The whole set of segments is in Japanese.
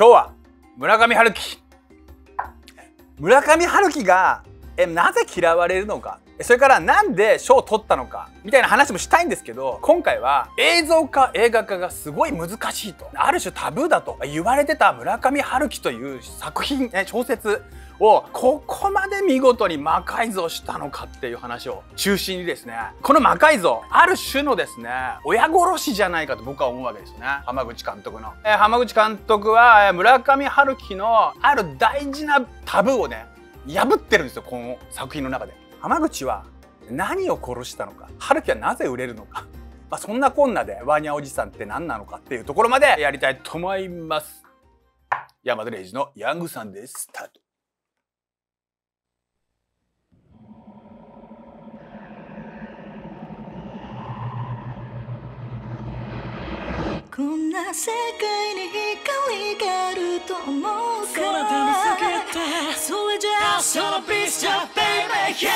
今日は村上春樹村上春樹がえなぜ嫌われるのかそれからなんで賞を取ったのかみたいな話もしたいんですけど今回は映像化映画化がすごい難しいとある種タブーだと言われてた村上春樹という作品、え小説をここまで見事に魔改造したのかっていう話を中心にですねこの魔改造ある種のですね親殺しじゃないかと僕は思うわけですね浜口監督の、えー、浜口監督は村上春樹のある大事なタブーをね破ってるんですよこの作品の中で浜口は何を殺したのか春樹はなぜ売れるのかまあ、そんなこんなでワニャおじさんって何なのかっていうところまでやりたいと思います。山田レイジのヤングさんです。スタート。こんな世界に光があると思うから空で見つけてそれじゃあそのピースじゃ baby yeah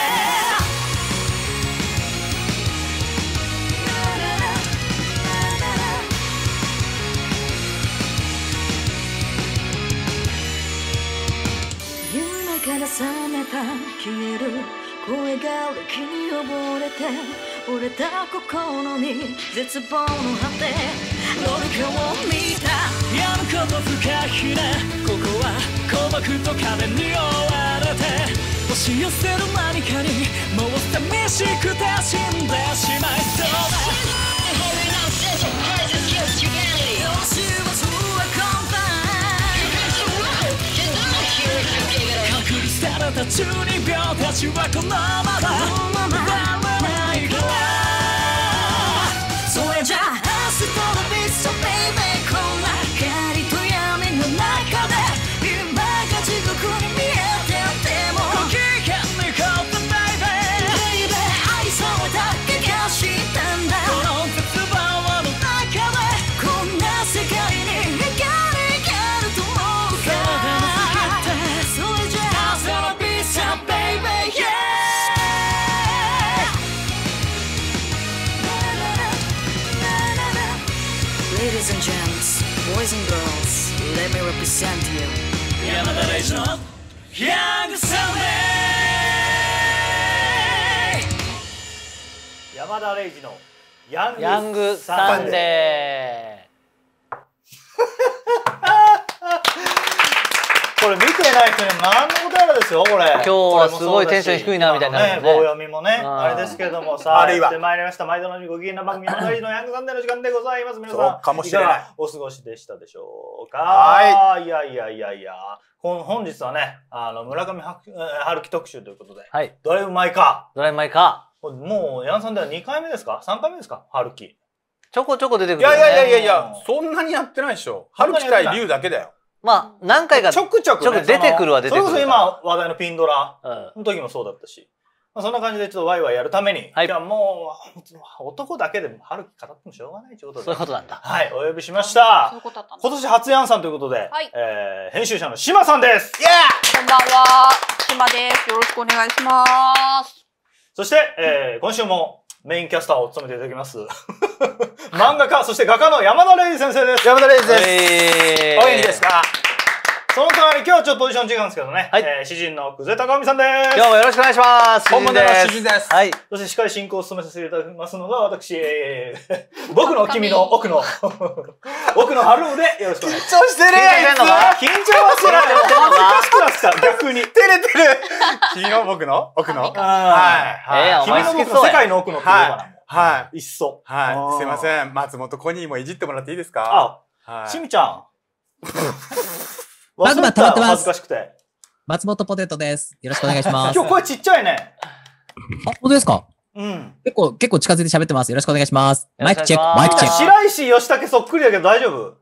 から覚めた消える声が歴に溺れて折れた心に絶望の果てどれかを見たやむこと不可避なここは鼓膜と壁に覆われて押し寄せる何かにもう寂しくて死んでしまいそうだ Opportunity 秒たちはこのままジのヤングサム山田レイジのヤングサンデー これ見てない人に、ね、ですよ、これ。今日はすごいテンション低いな、みたいな、ね。棒読みもね、あれですけれども、さあ、やってまいりました。毎度のご機嫌な番組、マドのヤングサンデーの時間でございます。皆さん、かもしれない。お過ごしでしたでしょうか。はい。いやいやいやいや。本日はね、あの、村上春樹特集ということで、はい、ドライブ・マイ・カー。ドライブ・マイ・カー。もう、ヤンさんでは2回目ですか ?3 回目ですか春樹。ちょこちょこ出てくる、ね、いやいやいやいや、そんなにやってないでしょ。春樹対龍だけだよ。まあ、何回かちょくちょく、ね、出てくるは出てくるそ。れこそ今話題のピンドラ、うん、の時もそうだったし。まあ、そんな感じでちょっとワイワイやるために、はい、じゃあもう、男だけでも春樹語ってもしょうがないってうことで。そういうことなんだ。はい、お呼びしました。そういうことだった今年初やんさんということで、はい、えー、編集者の島さんです。イェーこんばんは。島です。よろしくお願いします。そして、えー、今週もメインキャスターを務めていただきます。漫画家、そして画家の山田二先生です。山田二です。お元気ですかその代わり今日はちょっとポジション違うんですけどね。はい。えー、詩人の久世高美さんです。今日もよろしくお願いします。本物の詩人です。はい。そして司会進行を務めさせていただきますのが、私、えー、僕の君の奥の、奥の春尾でよろしくお願いします。緊張してるやん緊張はしてない。恥ずかしくなった、逆に。照れてる。君の僕の奥のはい。はい。え君の僕の世界の奥のって言はい。いっそ。はい。すいません。松本コニーもいじってもらっていいですかあ、はい。しみちゃん。マグマ溜まってます。恥ずかしくて。松本ポテトです。よろしくお願いします。今日声ちっちゃいね。あ、本当ですかうん。結構、結構近づいて喋ってます。よろしくお願いします。マイクチェック、マイクチェック。白石吉武そっくりだけど大丈夫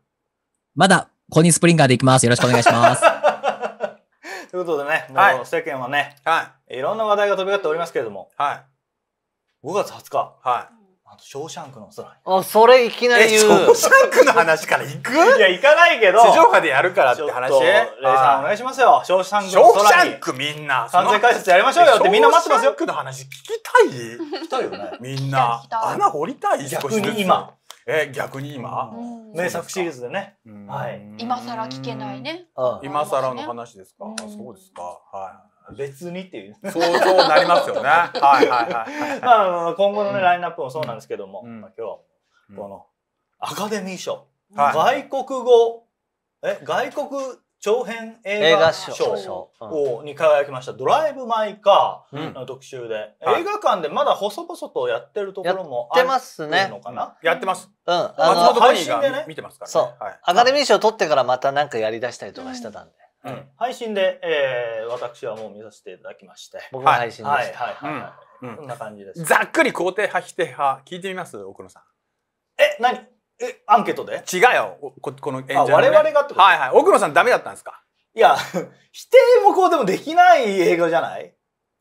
まだ、コニースプリンガーでいきます。よろしくお願いします。ということでね、もう世間はね、はい、いろんな話題が飛び交っておりますけれども、はい、5月20日、はい。あと、ショーシャンクの空に。あ、それいきなり言う。ショーシャンクの話から行くいや、行かないけど。地上波でやるからって話。レイさんお願いしますよ。ショーシャンクの空に。ショーシャンクみんな。完全解説やりましょうよってみんな待ってますよ。ショーシャンクの話聞きたい聞きたいよね。みんな。穴掘りたい逆に今。え逆に今、名作シリーズでね、はい、今更聞けないね今更の話ですか、そうですかはい別にっていうそうそうなりますよね はいはいはい、まあ、今後のね、ラインナップもそうなんですけども、まあ、今日このアカデミー賞、外国語え外国長編映画賞をに輝きました「ドライブ・マイ・カー」の特集で、うん、映画館でまだ細々とやってるところもあってますね。やってます、うん、松本配信で見てますから、ね、そう、はい、アカデミー賞取ってからまた何かやり出したりとかしてたんで、配信で、えー、私はもう見させていただきまして。僕も配信でした。はいはいはい、ん、な感じです。ざっくり肯定派否定派聞いてみます奥野さん。え何えアンケートで？違うよここの演者の、ね、我々がってこと。はいはい奥野さんダメだったんですか？いや否定も肯定もできない映画じゃない？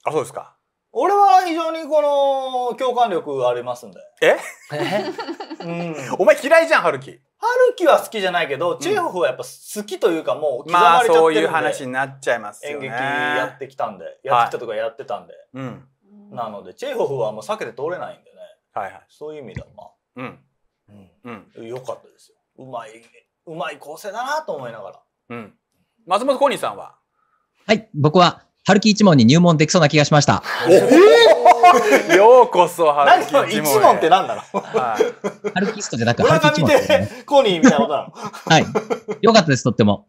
あそうですか。俺は非常にこの共感力ありますんで。え？えうん、お前嫌いじゃん、春樹。春樹は好きじゃないけど、チェーホフはやっぱ好きというかもう刻まれちゃってるんで、まあ、そういう話になっちゃいますよね。演劇やってきたんで、やってきたとかやってたんで。はい、うん、なので、チェーホフはもう避けて通れないんでね。はいはい。そういう意味ではまあ。うん。うん。うん、よかったですよ。うまい、うまい構成だなと思いながら。うん。松本コニーさんははい、僕は、春樹一門に入門できそうな気がしました。おえー ようこそ春樹一門。一問って何なの、はい、ルキストじゃなくて、春樹一問、ね。コーニーみたいなことなのはい。よかったです、とっても。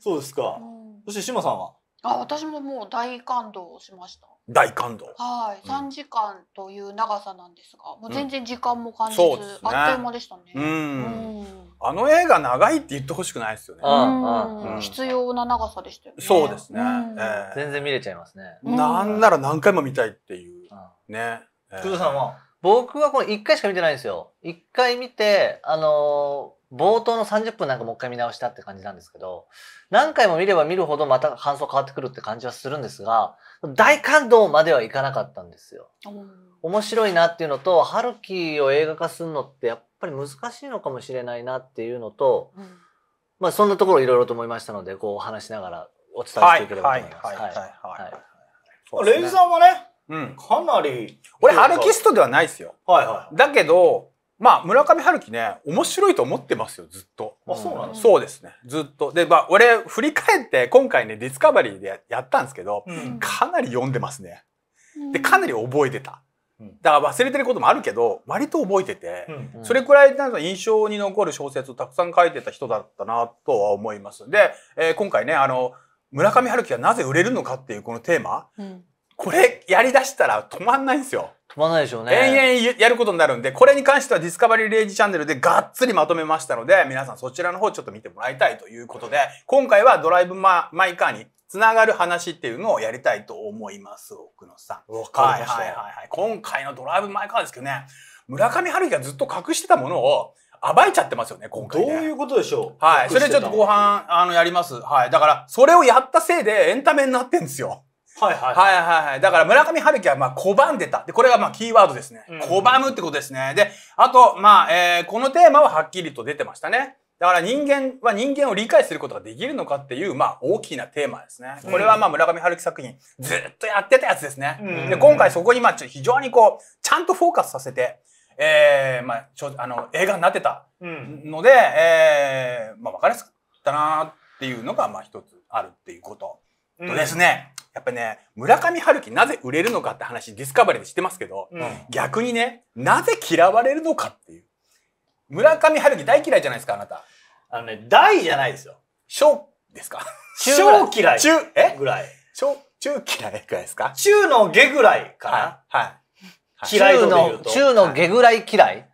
そうですか。そして、志麻さんはあ私ももう大感動しました大感動はい、三3時間という長さなんですがもう全然時間も感じず、うねあっという間でしたねううんあの映画長いって言ってほしくないですよねうんうん必要な長さでしたよねそうですね、ええ全然見れちゃいますね。なんなら何回も見たいっていうね工藤さんは僕はこの1回しか見てないんですよ。1回見て、あの冒頭の30分なんかもう一回見直したって感じなんですけど、何回も見れば見るほどまた感想変わってくるって感じはするんですが、大感動まではいかなかったんですよ。面白いなっていうのと、ハルキを映画化するのってやっぱり難しいのかもしれないなっていうのと、うん、まあそんなところいろいろと思いましたので、こう話しながらお伝えしていければと思います。はい、はい、はい。はい、ね、レイさんはね、うん、かなり。俺、ハルキストではないですよ。はいはい。だけど、まあ村上春樹ね面白いと思ってますよずっと。あそうなの、そうですねずっと。でまあ俺振り返って今回ねディスカバリーでやったんですけど、うん、かなり読んでますね。でかなり覚えてた。だから忘れてることもあるけど割と覚えてて、うんうん、それくらいなんか印象に残る小説をたくさん書いてた人だったなとは思います。で、えー、今回ねあの村上春樹がなぜ売れるのかっていうこのテーマ、うん、これやりだしたら止まんないんですよ。飛ないでしょうね。延々やることになるんで、これに関してはディスカバリーレイジチャンネルでがっつりまとめましたので、皆さんそちらの方ちょっと見てもらいたいということで、今回はドライブマイカーにつながる話っていうのをやりたいと思います、奥野さん。わかりました。はいはいはい、はい。今回のドライブ・マイ・カーですけどね、村上春樹がずっと隠してたものを暴いちゃってますよね、今回、ね、どういうことでしょうはい。それちょっと後半、あの、やります。はい。だから、それをやったせいでエンタメになってんですよ。はいはいはい、はいはいだから村上春樹はまあ拒んでた。で、これがまあキーワードですね。拒むってことですね。で、あと、まあ、えー、このテーマははっきりと出てましたね。だから人間は人間を理解することができるのかっていう、まあ大きなテーマですね。これはまあ村上春樹作品、ずっとやってたやつですね。うん、で、今回そこにまあ非常にこう、ちゃんとフォーカスさせて、えー、まあ、ょ、あの、映画になってたので、うん、えー、まあ分かりやすかったなっていうのが、まあ一つあるっていうこと。とですね、やっぱね、村上春樹なぜ売れるのかって話、ディスカバリーでしてますけど、うん、逆にね、なぜ嫌われるのかっていう。村上春樹大嫌いじゃないですか、あなた。あのね、大じゃないですよ。小ですか小嫌い。中、えぐらい。小、中嫌いぐらいですか中の下ぐらいかな。はい。はい嫌い中の、中の下ぐらい嫌い、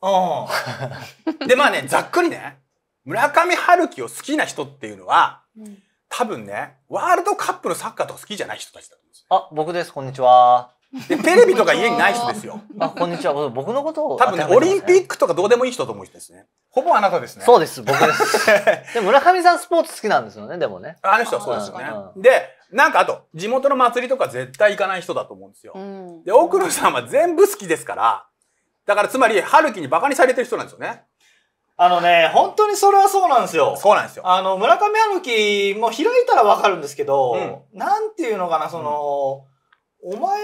はい、うん。で、まあね、ざっくりね、村上春樹を好きな人っていうのは、うん多分ね、ワールドカップのサッカーとか好きじゃない人たちだと思うんですよ。あ、僕です。こんにちは。で、テレビとか家にない人ですよ。あ、こんにちは。僕のことを、多分ね、オリンピックとかどうでもいい人と思う人ですね。ほぼあなたですね。そうです、僕です。で、村上さんスポーツ好きなんですよね、でもね。あの人はそうですよね。で、なんかあと、地元の祭りとか絶対行かない人だと思うんですよ。うん、で、奥野さんは全部好きですから、だからつまり、春樹に馬鹿にされてる人なんですよね。あのね、本当にそれはそうなんですよ。そうなんですよ。あの、村上春樹も開いたらわかるんですけど、うん、なんていうのかな、その、うん、お前、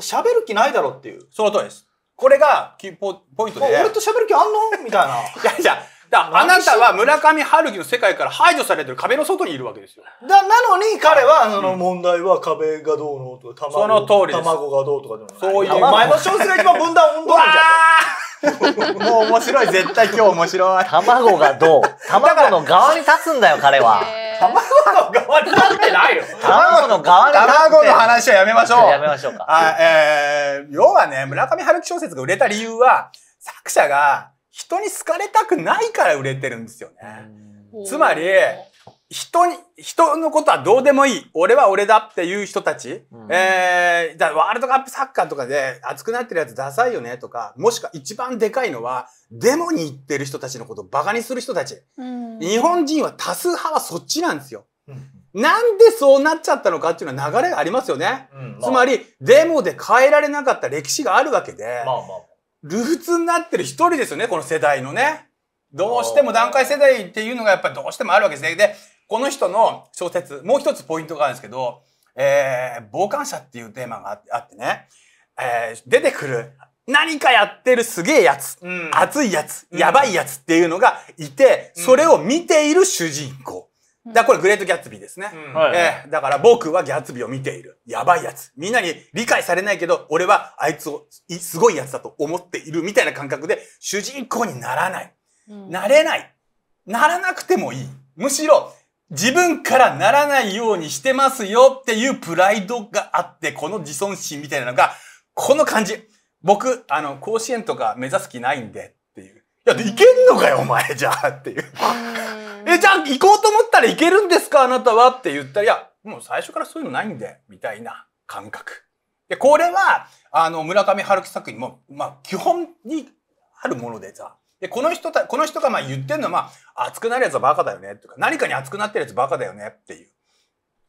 喋る気ないだろっていう。その通りです。これが、キーポイントで。俺と喋る気あんのみたいな。いやいや、だあなたは村上春樹の世界から排除されてる壁の外にいるわけですよ。だなのに彼は、その問題は壁がどうのとか、卵その通り卵がどうとかでもそういう。前の小説が一番分断温度なんじゃん。もう面白い、絶対今日面白い。卵がどう卵の側に立つんだよ、彼は。卵の側に立ってないよ。卵の側に立って卵の話はやめましょう。やめましょうか。あえー、要はね、村上春樹小説が売れた理由は、作者が、人に好かれたくないから売れてるんですよね。つまり、人に、人のことはどうでもいい。俺は俺だっていう人たち。うん、えー、ワールドカップサッカーとかで熱くなってるやつダサいよねとか、もしくは一番でかいのは、デモに行ってる人たちのことをバカにする人たち。うん、日本人は多数派はそっちなんですよ。うん、なんでそうなっちゃったのかっていうのは流れがありますよね。うんまあ、つまり、デモで変えられなかった歴史があるわけで、まあまあ、ルーツになってる一人ですよね、この世代のね。どうしても段階世代っていうのがやっぱりどうしてもあるわけですね。で、この人の小説、もう一つポイントがあるんですけど、えー、傍観者っていうテーマがあってね、えー、出てくる何かやってるすげえやつ、うん、熱いやつ、やばいやつっていうのがいて、それを見ている主人公。だこれグレートギャッツビーですね、うんえー、だから僕はギャッツビーを見ている。やばいやつ。みんなに理解されないけど、俺はあいつをすごいやつだと思っているみたいな感覚で、主人公にならない。うん、なれない。ならなくてもいい。むしろ、自分からならないようにしてますよっていうプライドがあって、この自尊心みたいなのが、この感じ。僕、あの、甲子園とか目指す気ないんでや、いけんのかよ、お前、じゃあ、っていう。え、じゃあ、行こうと思ったらいけるんですか、あなたはって言ったら、いや、もう最初からそういうのないんで、みたいな感覚。で、これは、あの、村上春樹作品も、まあ、基本にあるものでさ、で、この人た、この人がまあ言ってんのは、まあ、熱くなるやつはバカだよね、とか、何かに熱くなってるやつバカだよね、っていう。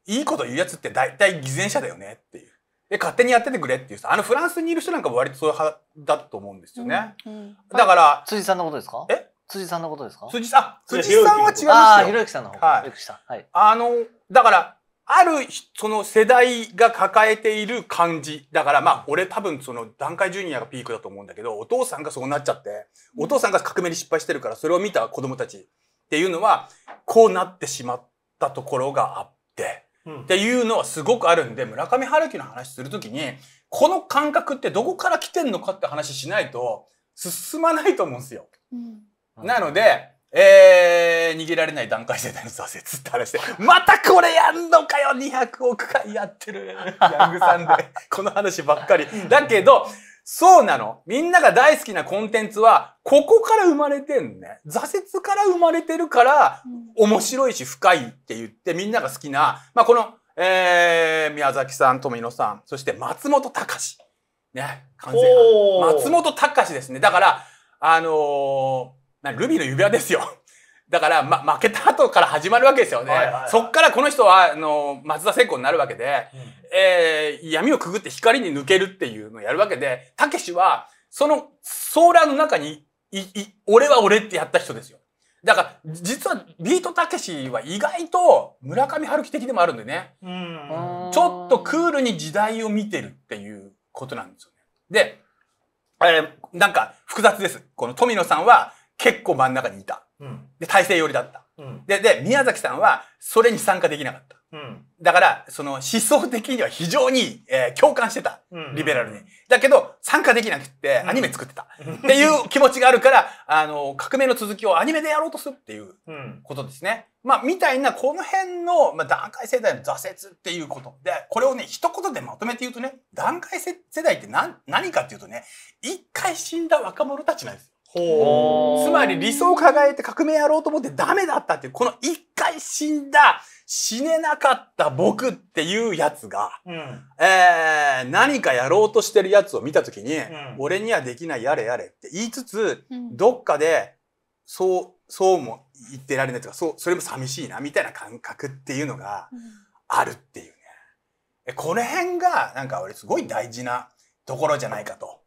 いいこと言うやつって大体偽善者だよね、っていう。で勝手にやっててくれっていうさあのフランスにいる人なんかも割とそういう派だと思うんですよね、うんうん、だから辻さんのことですかえ辻さんのことですか辻さん辻さんは違いますよあひろゆきさんの方はい、はい、あのだからあるその世代が抱えている感じだからまあ俺多分その段階ジュニアがピークだと思うんだけどお父さんがそうなっちゃってお父さんが革命に失敗してるからそれを見た子供たちっていうのはこうなってしまったところがあってっていうのはすごくあるんで、村上春樹の話するときに、この感覚ってどこから来てんのかって話しないと進まないと思うんですよ。うん、なので、えー、逃げられない段階世代の挫折って話で、またこれやんのかよ !200 億回やってるヤングさんで、この話ばっかり。だけど、そうなの。みんなが大好きなコンテンツは、ここから生まれてんね。挫折から生まれてるから、面白いし深いって言ってみんなが好きな、まあ、この、えー、宮崎さん、富野さん、そして松本隆。ね、完全松本隆ですね。だから、あのー、ルビーの指輪ですよ。だから、ま、負けた後から始まるわけですよね。はいはいそっからこの人は、あの、松田聖子になるわけで、うん、えー、闇をくぐって光に抜けるっていうのをやるわけで、たけしは、その、ソーラーの中に、い、い、俺は俺ってやった人ですよ。だから実はビートたけしは意外と村上春樹的でもあるんでね、うん、ちょっとクールに時代を見てるっていうことなんですよね。で、えー、なんか複雑です。この富野さんは結構真ん中にいた。うん、で、体制寄りだった、うん、で。で、宮崎さんはそれに参加できなかった。うん、だから、その思想的には非常に、えー、共感してた。リベラルに。だけど、参加できなくって、アニメ作ってた、っていう気持ちがあるから、あの、革命の続きをアニメでやろうとするっていうことですね。まあ、みたいな、この辺の、まあ、団世代の挫折っていうこと。で、これをね、一言でまとめて言うとね、段階世代って何、何かっていうとね、一回死んだ若者たちなんです。ほうつまり理想を輝いて革命やろうと思ってダメだったっていう、この一回死んだ、死ねなかった僕っていうやつが、うん、えー、何かやろうとしてるやつを見た時に、うん、俺にはできないやれやれって言いつつ、うん、どっかで、そう、そうも言ってられないとか、そう、それも寂しいな、みたいな感覚っていうのがあるっていうね。えこの辺が、なんか俺すごい大事なところじゃないかと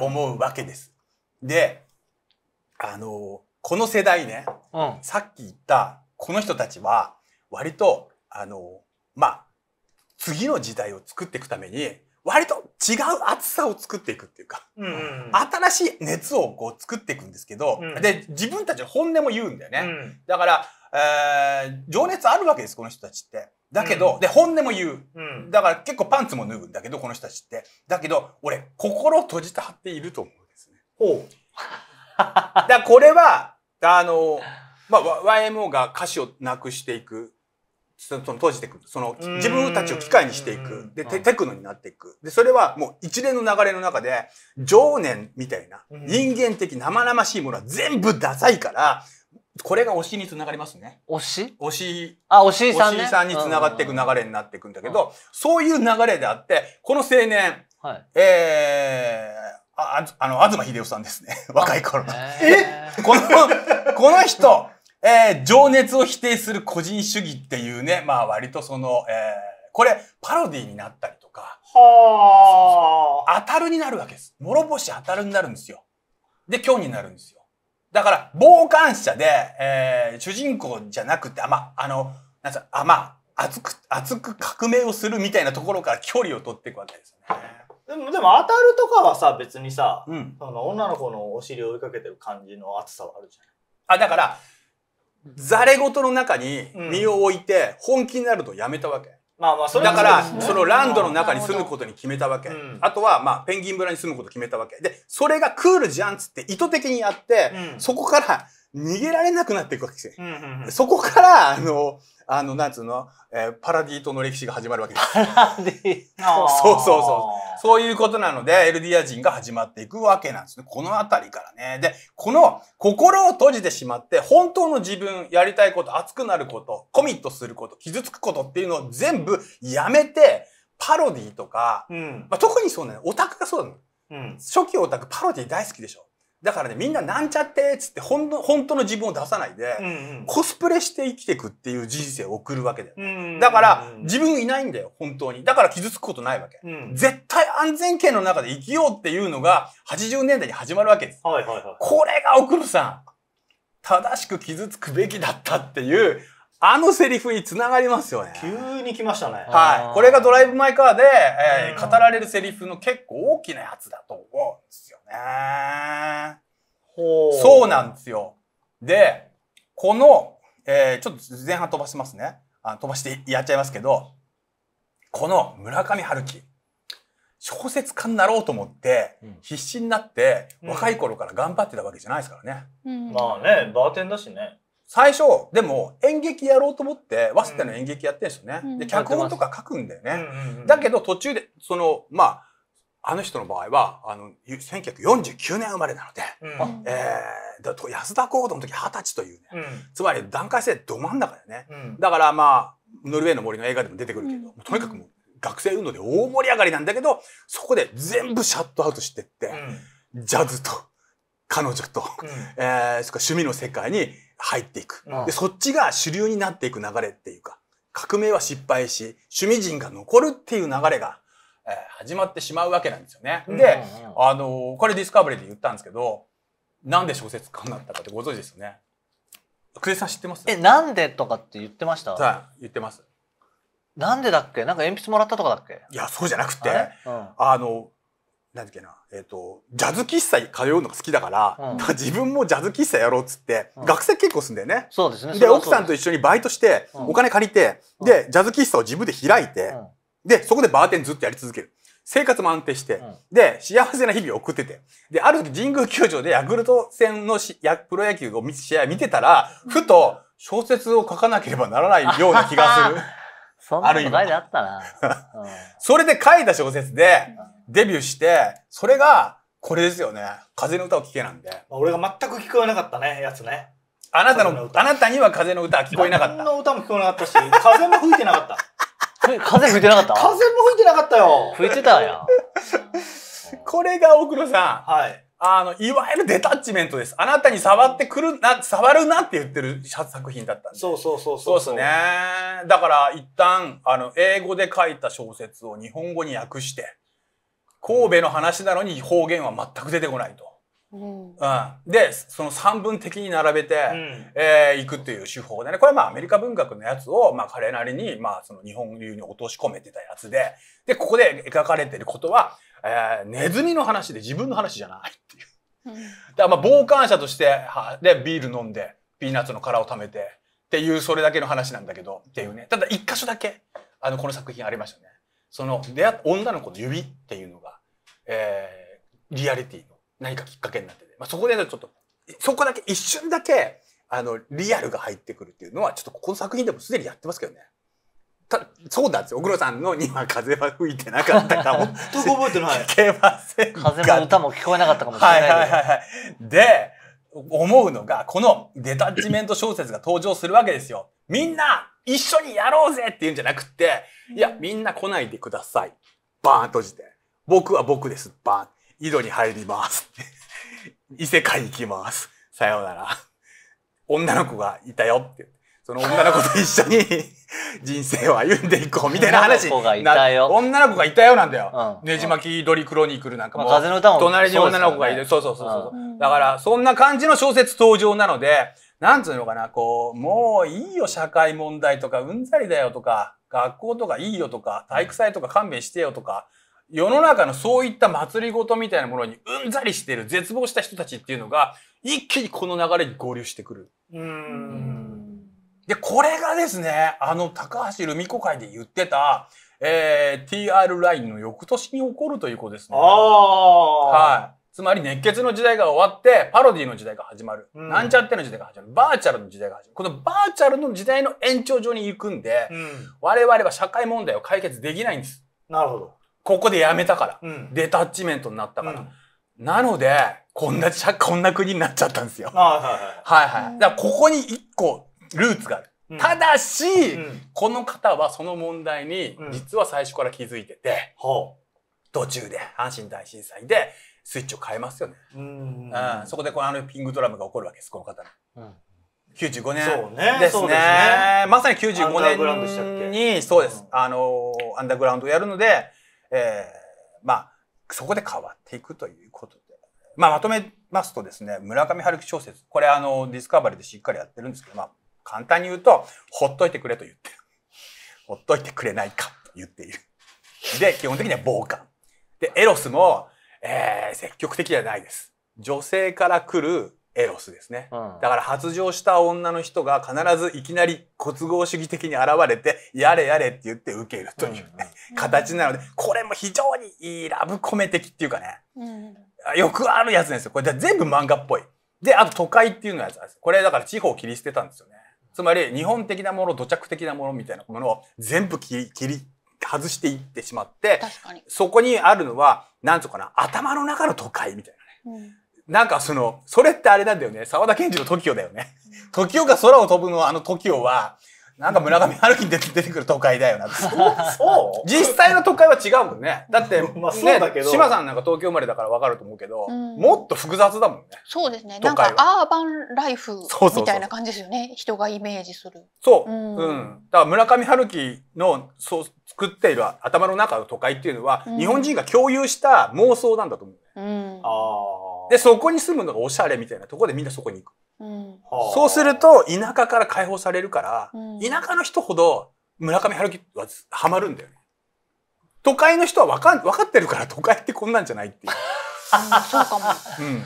思うわけです。で、あの、この世代ね、うん、さっき言ったこの人たちは、割と、あの、まあ、次の時代を作っていくために、割と違う熱さを作っていくっていうか、うん、新しい熱をこう作っていくんですけど、うん、で、自分たちの本音も言うんだよね。うん、だから、えー、情熱あるわけです、この人たちって。だけど、で、本音も言う、だから結構パンツも脱ぐんだけど、この人たちって。だけど、俺、心を閉じたはっていると思うんですね。ほう。だこれは、あの、まあ、YMO が歌詞をなくしていく。その閉じていく。その、自分たちを機械にしていく。で、テテクノになっていく。で、それはもう一連の流れの中で、情念みたいな、人間的生々しいものは全部ダサいから、これが推しにつながりますね。推し推し。あ、推しさん、ね、推しさんにつながっていく流れになっていくんだけど、そういう流れであって、この青年、はい、えー、ああの、東秀夫さんですね。若い頃の。えこの、この人、えー、情熱を否定する個人主義っていうね、まあ割とその、えー、これ、パロディになったりとか、はあ。当たるになるわけです。諸星当たるになるんですよ。で、今日になるんですよ。だから、傍観者で、えー、主人公じゃなくて、あ、まあ、あの、なんすか、あ、ま熱く、熱く革命をするみたいなところから距離を取っていくわけですよね。でもでも当たるとかはさ別にさ、うん、その女の子のお尻を追いかけてる感じの熱さはあるじゃんあだからザれ言の中に身を置いて本気になるとやめたわけ、まあまあそれだから、そのランドの中に住むことに決めたわけ。あとは、まあ、ペンギン村に住むこと決めたわけ。で、それがクールじゃんっつって意図的にやって、そこから逃げられなくなっていくわけですよ。そこから、あの、あの、なんつうの、えー、パラディトの歴史が始まるわけです。パラディト そうそうそう。そういうことなので、エルディア人が始まっていくわけなんですね。このあたりからね。で、この心を閉じてしまって、本当の自分、やりたいこと、熱くなること、コミットすること、傷つくことっていうのを全部やめて、パロディとか、うん、まあ、特にそうね、オタクがそうだね。うん、初期オタクパロディ大好きでしょ。だからね、みんななんちゃってっつってほん当、本当の自分を出さないで、うんうん、コスプレして生きていくっていう人生を送るわけだよ、ねうんうんうん。だから、自分いないんだよ、本当に。だから傷つくことないわけ。うん、絶対安全圏の中で生きようっていうのが、80年代に始まるわけです。はいはいはい、これが奥野さん、正しく傷つくべきだったっていう、あのセリフにつながりますよね。急に来ましたね。はい。これがドライブ・マイ・カーで、えー、語られるセリフの結構大きなやつだと思うんですね。そうなんですよ。で、この、えー、ちょっと前半飛ばしますね。あ飛ばしてやっちゃいますけど、この村上春樹、小説家になろうと思って、うん、必死になって、若い頃から頑張ってたわけじゃないですからね。うん、まあね、バーテンだしね。最初、でも演劇やろうと思って、早稲田の演劇やってるんですよね。で、脚本とか書くんだよね。だけど途中で、その、まあ、あの人の場合はあの1949年生まれなので、うんえー、だと安田高度の時二十歳というね、うん、つまり段階性ど真ん中だよね、うん、だからまあノルウェーの森の映画でも出てくるけど、とにかくもう学生運動で大盛り上がりなんだけどそこで全部シャットアウトしてって、ジャズと彼女と、うん、えー、そか趣味の世界に入っていく、でそっちが主流になっていく流れっていうか革命は失敗し趣味人が残るっていう流れがえー、始まってしまうわけなんですよね。で、あのー、これディスカバリーで言ったんですけど、なんで小説家になったかってご存知ですよね。久世さん知ってますえ、なんでとかって言ってましたはい、言ってます。なんでだっけなんか鉛筆もらったとかだっけいや、そうじゃなくて、うん、あの、なんだっけな、えっ、ー、と、ジャズ喫茶に通うのが好きだから、うん、か ら自分もジャズ喫茶やろうっつって、うん、学生結構すんだよね。そうですね。で、奥さんと一緒にバイトして、お金借りて、で、ジャズ喫茶を自分で開いて、で、そこでバーテンずっとやり続ける。生活も安定して、うん、で、幸せな日々を送ってて。で、ある時神宮球場でヤクルト戦のしやプロ野球を見試合見てたら、ふと小説を書かなければならないような気がする。そんなの前であったな。それで書いた小説で、デビューして、それが、これですよね。風の歌を聴けなんで。俺が全く聞こえなかったね、やつね。あなたの、のあなたには風の歌は聞こえなかった。何の歌も聞こえなかったし、風も吹いてなかった。風吹いてなかった風も吹いてなかったよ。吹いてたや。これが奥野さん。はい。あの、いわゆるデタッチメントです。あなたに触ってくるな、触るなって言ってる作品だったんで。そうそうそうそう。そうですね。だから一旦、あの、英語で書いた小説を日本語に訳して、神戸の話なのに方言は全く出てこないと。うん、でその三分的に並べて、うん、えー、いくっていう手法でねこれはまあアメリカ文学のやつを、まあ、彼なりに、まあ、その日本流に落とし込めてたやつででここで描かれてることは、えー、ネズミの話で自分の話じゃないっていう。だからまあ傍観者としてはでビール飲んでピーナッツの殻を貯めてっていうそれだけの話なんだけどっていうねただ一箇所だけあのこの作品ありましたねその出会女の子の指っていうのが、えー、リアリティの何かきっかけになってて、まあ、そこでちょっとそこだけ一瞬だけあのリアルが入ってくるっていうのはちょっとこの作品でもすでにやってますけどね。たそうなんですよ。小黒さんのには風は吹いてなかったかも。全覚えてない。聞けません風も歌も聞こえなかったかもしれない。はいはいはい。で、思うのが、このデタッチメント小説が登場するわけですよ。みんな一緒にやろうぜって言うんじゃなくて、いや、みんな来ないでください。バーン閉じて。僕は僕です。バーン。井戸に入ります。異世界行きます。さようなら。女の子がいたよって。その女の子と一緒に 人生を歩んでいこうみたいな話。女の子がいたよ。女の子がいたよなんだよ。ねじ巻き鳥クロニクルなんかも。風の歌も隣に女の子がいる。そうそうそうそう。だから、そんな感じの小説登場なので、なんつうのかな、こう、もういいよ、社会問題とか、うんざりだよとか、学校とかいいよとか、体育祭とか勘弁してよとか、世の中のそういった祭りごとみたいなものにうんざりしている絶望した人たちっていうのが一気にこの流れに合流してくる。うんでこれがですねあの高橋留美子会で言ってた、えー、TR ラインの翌年に起こるということですね。はい、つまり熱血の時代が終わってパロディの時代が始まる、うん、なんちゃっての時代が始まるバーチャルの時代が始まるこのバーチャルの時代の延長上に行くんで、うん、我々は社会問題を解決できないんです。なるほど。ここでやめたから、うん、デタッチメントになったから、うん、なのでこんなこんな国になっちゃったんですよ。はいはい、はいはいだからここに一個ルーツがある。ただし、この方はその問題に実は最初から気づいてて、途中で阪神大震災でスイッチを変えますよね。うん、そこでこのあのピングドラムが起こるわけです、この方の。うん95年ですね、ねね、まさに95年にそうですあのアンダーグラウンドやるのでえー、まあ、そこで変わっていくということで。まあ、まとめますとですね、村上春樹小説、これあの、ディスカバリーでしっかりやってるんですけど、まあ、簡単に言うと、ほっといてくれと言ってる。ほっといてくれないかと言っている。で、基本的には傍観。で、エロスも、えー、積極的じゃないです。女性から来るエロスですね、うん、だから発情した女の人が必ずいきなり骨合主義的に現れてやれやれって言って受けるという、ねうん、形なのでこれも非常にいいラブコメ的っていうかね、うん、よくあるやつですよこれ全部漫画っぽいであと都会っていうのやつなんですこれだから地方を切り捨てたんですよねつまり日本的なもの土着的なものみたいなものを全部切り切り外していってしまってそこにあるのは何つうかな頭の中の都会みたいなね、なんかその、それってあれなんだよね。沢田研二の TOKIO だよね。TOKIO が空を飛ぶのあの TOKIO は、なんか村上春樹に出てくる都会だよな。そうそう実際の都会は違うもんね。だって、まあそうだけど、ね、島さんなんか東京生まれだからわかると思うけど、うん、もっと複雑だもんね。そうですね。なんかアーバンライフみたいな感じですよね。人がイメージする。そう。うん。うん、だから村上春樹の、そう、作っている頭の中の都会っていうのは、日本人が共有した妄想なんだと思う。うんでそこに住むのがおしゃれみたいなところでみんなそこに行く、うん、そうすると田舎から解放されるから、うん、田舎の人ほど村上春樹はハマるんだよね都会の人は分か分かってるから都会ってこんなんじゃないっていう。あそうかも、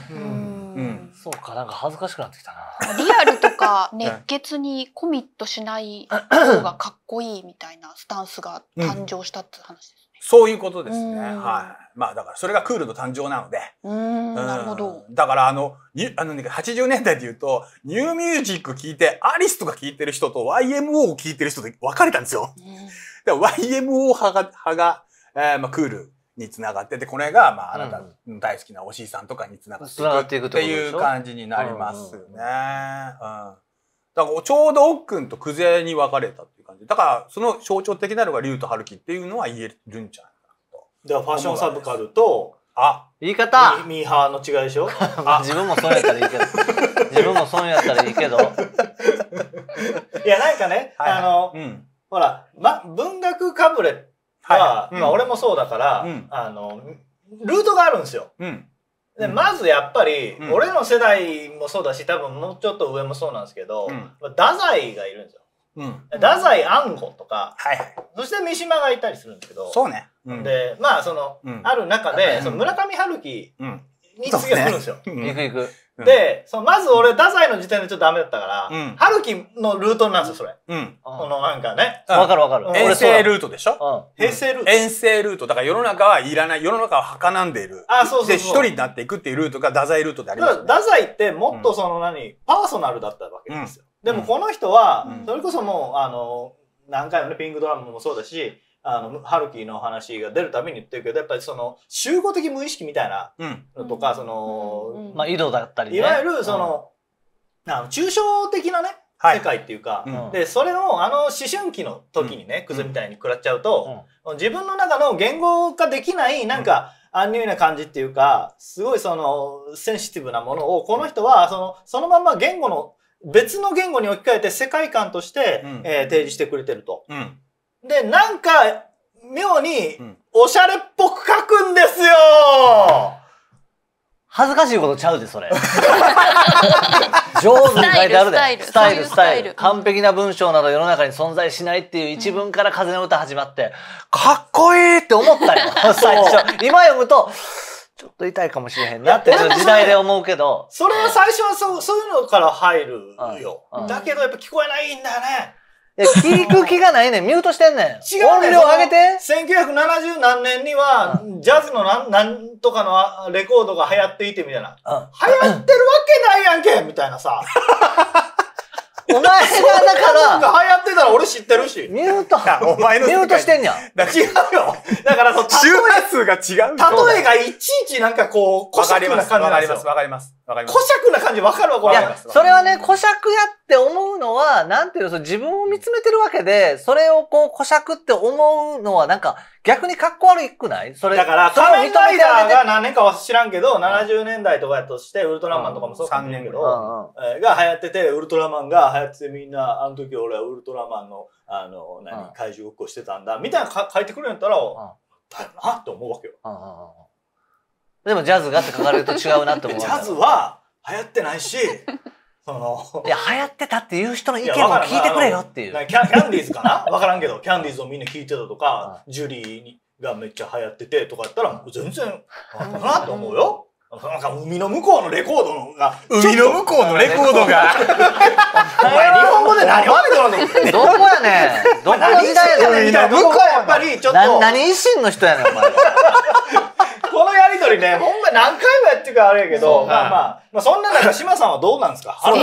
うん、うんうんそうかなんか恥ずかしくなってきたなリアルとか 熱血にコミットしない 方がかっこいいみたいなスタンスが誕生したって話ですね、うん、そういうことですねはいまあだからそれがクールの誕生なのでうんなるほどだからあのあの、ね、80年代でいうとニューミュージック聴いてアリスとか聴いてる人と YMO を聴いてる人で分かれたんですよ、YMO 派が派が、えーまあ、クールにつながっててこれがまああなたの大好きなおしいさんとかにつながっていくっていう感じになりますね。うん、だからちょうど奥君と久世に分かれたっていう感じだからその象徴的なのが竜と春樹っていうのは言えるんじゃないかなと。だかファッションサブカルとあ言い方ミーハーの違いでしょ 自分もそうやったらいいけど 自分もそうやったらいいけどいやなんかね、はい、あの、うん、ほら、ま、文学かぶれはい、まあ俺もそうだから、あのルートがあるんですよ。でまずやっぱり、俺の世代もそうだし多分もうちょっと上もそうなんですけど、太宰がいるんですよ。うん、太宰安吾とか、はいそして三島がいたりするんですけどそうね、でまあその、ある中で、その村上春樹に次が来るんですよ。で、そのまず俺、太宰の時点でちょっとダメだったから、春樹のルートなんですよ、それ。うん。このなんかね。わかるわかる。遠征ルートでしょうん。平成ルート遠征ルート。だから世の中はいらない、世の中ははかなんでいる。あ、そうそう。で、一人になっていくっていうルートが太宰ルートであります。太宰ってもっとその何、パーソナルだったわけですよ。でもこの人は、それこそもう、あの、何回もね、ピンクドラムもそうだし、あの、ハルキーの話が出るために言ってるけど、やっぱりその、集合的無意識みたいなのとか、その、まあ、井戸だったり、ね、いわゆる、その、あの抽象的なね、世界っていうか、うん、で、それをあの思春期の時にね、クズみたいに食らっちゃうと、うん、自分の中の言語化できない、なんか、安ん、アな感じっていうか、すごいその、センシティブなものを、この人は、その、そのまま言語の、別の言語に置き換えて世界観として、うん、えー、提示してくれてると。うんで、なんか、妙に、おしゃれっぽく書くんですよ、恥ずかしいことちゃうで、それ。上手に書いてあるで。スタイル、スタイル。完璧な文章など世の中に存在しないっていう一文から風の歌始まって、かっこいいって思ったよ。最初。今読むと、ちょっと痛いかもしれへんなって時代で思うけど。それは最初はそう、そういうのから入るよ。だけどやっぱ聞こえないんだよね。聞く気がないねん。ミュートしてんねん。違うねん。音量上げて。1970何年には、ジャズのなん、なんとかのレコードが流行っていてみたいな。うん、流行ってるわけないやんけみたいなさ。お前がだから。が流行ってたら俺知ってるし。ミュート。お前のミュートしてんやん。違うよ。だからそう、周波数が違う。例えがいちいちなんかこう、こしくな感じわかります、わかります。わかります。古釈な感じわかるわ、これ。それはね、古釈やって思うのは、なんていうの、自分を見つめてるわけで、それをこう、古釈って思うのは、なんか、逆にかっこ悪いくないそれ。だから、仮面ライダーが何年かは知らんけど、70年代とかやとして、ウルトラマンとかもそうかもしれんけど、が流行ってて、ウルトラマンが流行っててみんな、あの時俺はウルトラマンの、あの、何、怪獣ごっこしてたんだ、みたいな書いてくるんやったら、だよなって思うわけよ。でもジャズがって書かれると違うなって思う。ジャズは流行ってないし、その。いや、流行ってたっていう人の意見も聞いてくれよっていう。いキャキャンディーズかなわからんけど、キャンディーズをみんな聞いてたとか、ジュリーがめっちゃ流行っててとかやったら、全然、あったなと思うよ。なんか海の向こうのレコードが。海の向こうのレコードが。お前日本語で何を言ってるのどこやねん。どこの時代やねん。海の向こうやっぱりちょっと。何維新の人やねん、お前。やりとりね、ほんま何回もやってるからあれやけど、まあまあ、まあそんな中、島さんはどうなんですかどう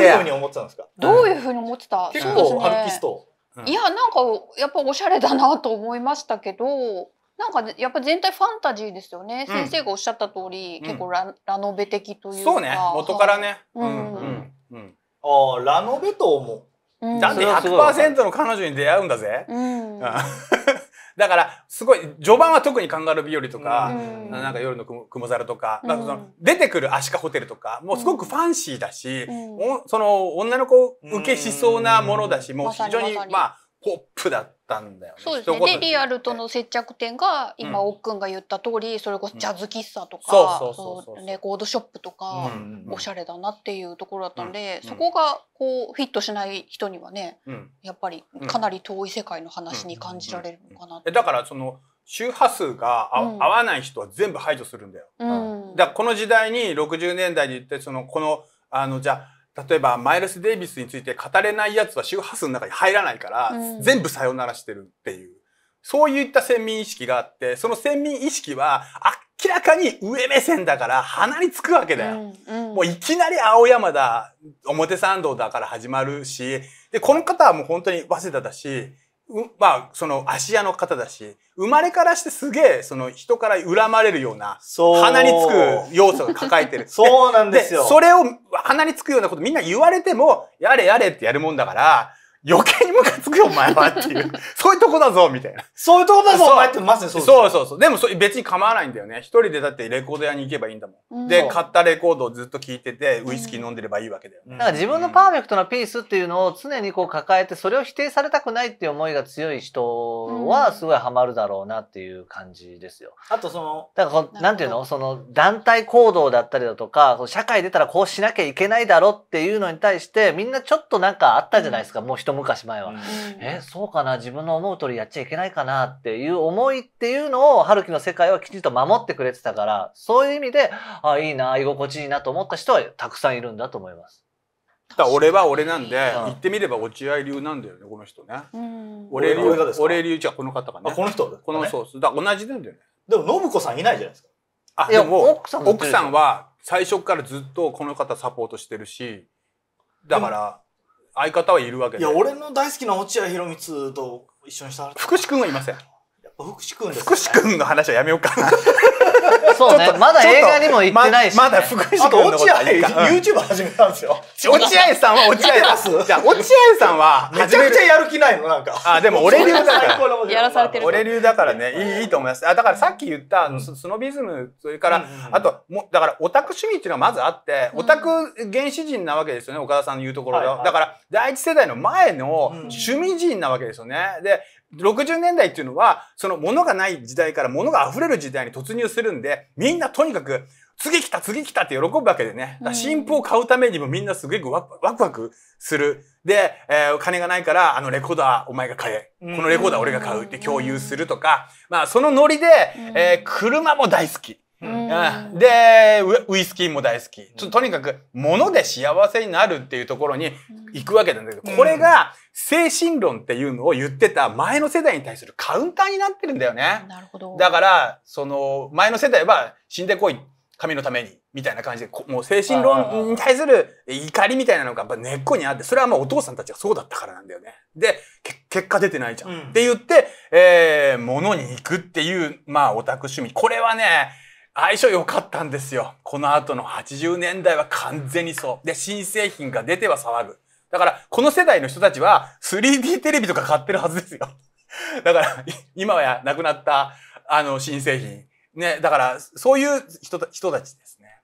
いうふうに思ってたんですかどういうふうに思ってた結構、ハルキスト。いや、なんか、やっぱおしゃれだなと思いましたけど、なんかやっぱ全体ファンタジーですよね、うん、先生がおっしゃった通り、うん、結構ララノベ的というかそうね元からね、うん、うんうんうああラノベと思う、うん、だって100%の彼女に出会うんだぜ、うんだから、すごい、序盤は特にカンガルビ日和とか、なんか夜の雲猿とか、なんかその出てくるアシカホテルとか、もうすごくファンシーだし、その女の子受けしそうなものだし、もう非常に、まあ、ポップだったんだよね。そうですね。でリアルとの接着点が今、おっくんが言った通りそれこそジャズ喫茶とかレコードショップとか、うんうん、おしゃれだなっていうところだったんで、うんうん、そこがこうフィットしない人にはね、うん、やっぱりかなり遠い世界の話に感じられるのかな、うだからその周波数が合わない人は全部排除するんだよ。だからこの時代に60年代に言ってそのこのあのじゃあ例えばマイルス・デイビスについて語れないやつは周波数の中に入らないから、うん、全部さよならしてるっていうそういった先民意識があってその先民意識は明らかに上目線だから鼻につくわけだよ、うんうん、もういきなり青山だ表参道だから始まるしでこの方はもう本当に早稲田だしうまあ、その、芦屋の方だし、生まれからしてすげえ、その、人から恨まれるような、鼻につく要素が抱えてる。そうなんですよ。それを、鼻につくようなことみんな言われても、やれやれってやるもんだから、余計にムカつくよ、お前はっていう。そういうとこだぞ、みたいな。そういうとこだぞ、お前ってまさにそうそうそうそう。でもそ別に構わないんだよね。一人でだってレコード屋に行けばいいんだもん。うん、で、買ったレコードをずっと聴いてて、ウイスキー飲んでればいいわけだよ、ね、うん、だから自分のパーフェクトなピースっていうのを常にこう抱えて、それを否定されたくないっていう思いが強い人は、すごいハマるだろうなっていう感じですよ。あとその、だからこう、なんていうのその団体行動だったりだとか、社会出たらこうしなきゃいけないだろっていうのに対して、みんなちょっとなんかあったじゃないですか、うん、もう一一昔前は。うん、え、そうかな自分の思う通りやっちゃいけないかなっていう思いっていうのを、春樹の世界はきちんと守ってくれてたから、そういう意味で、あ、いいな、居心地いいなと思った人はたくさんいるんだと思います。だ俺は俺なんで、言ってみれば落合流なんだよね、この人ね。うん、俺流、俺流じゃこの方かね。この人、このソース。だ同じなんだよね。でも、信子さんいないじゃないですか。あ、いでも、奥さんは最初からずっとこの方サポートしてるし、だから、相方はいるわけでいや俺の大好きな落合博満と一緒にした福士君はいません福士君福士君の話はやめようかなそうねまだ映画にも行ってないし、ねま、まだ福士君の落合 YouTube 始めたんですよ 落合さんは落合じゃ落合さんはめちゃくちゃやる気ないのなんかあでも 俺流だから俺流だからねいいいいと思いますあだからさっき言ったあの、うん、スノビズムそれから、うんうんあともだからオタク趣味っていうのはまずあって、オタク原始人なわけですよね岡田さんの言うところで、はいはい、だから第一世代の前の趣味人なわけですよねで60年代っていうのは、その物がない時代から物が溢れる時代に突入するんで、みんなとにかく、次来た、次来たって喜ぶわけでね。新譜を買うためにもみんなすごくワクワクする。で、えー、金がないから、あのレコーダーお前が買え。このレコーダー俺が買うって共有するとか、まあそのノリで、えー、車も大好き。うん、でウ、イスキーも大好き。とにかく、物で幸せになるっていうところに行くわけなんだけど、これが、精神論っていうのを言ってた前の世代に対するカウンターになってるんだよね。なるほど。だから、その、前の世代は死んでこい、神のために、みたいな感じで、もう精神論に対する怒りみたいなのが根っこにあって、それはまあお父さんたちがそうだったからなんだよね。で、結果出てないじゃん。うん、って言って、えー、物に行くっていう、まあオタク趣味。これはね、相性良かったんですよ。この後の80年代は完全にそう。で、新製品が出ては騒ぐ。だから、この世代の人たちは 3D テレビとか買ってるはずですよ。だから、今はなくなった、あの、新製品。ね、だから、そういう人た人たちですね。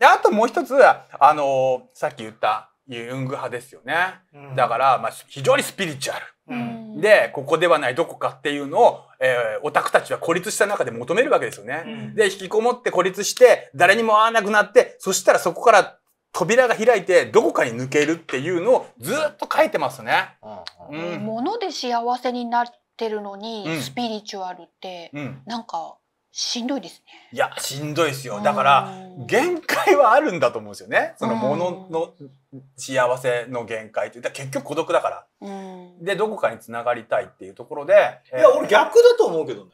で、あともう一つ、あの、さっき言った、ユング派ですよね。うん、だから、まあ、非常にスピリチュアル。うん、で、ここではないどこかっていうのを、えー、オタクたちは孤立した中で求めるわけですよね。うん、で、引きこもって孤立して、誰にも会わなくなって、そしたらそこから扉が開いてどこかに抜けるっていうのをずっと書いてますね。うん、物で幸せになってるのに、うん、スピリチュアルってなんかしんどいですね。いやしんどいですよ。だから限界はあるんだと思うんですよね。その物の幸せの限界って結局孤独だから。でどこかに繋がりたいっていうところで、いや、えー、俺逆だと思うけどね。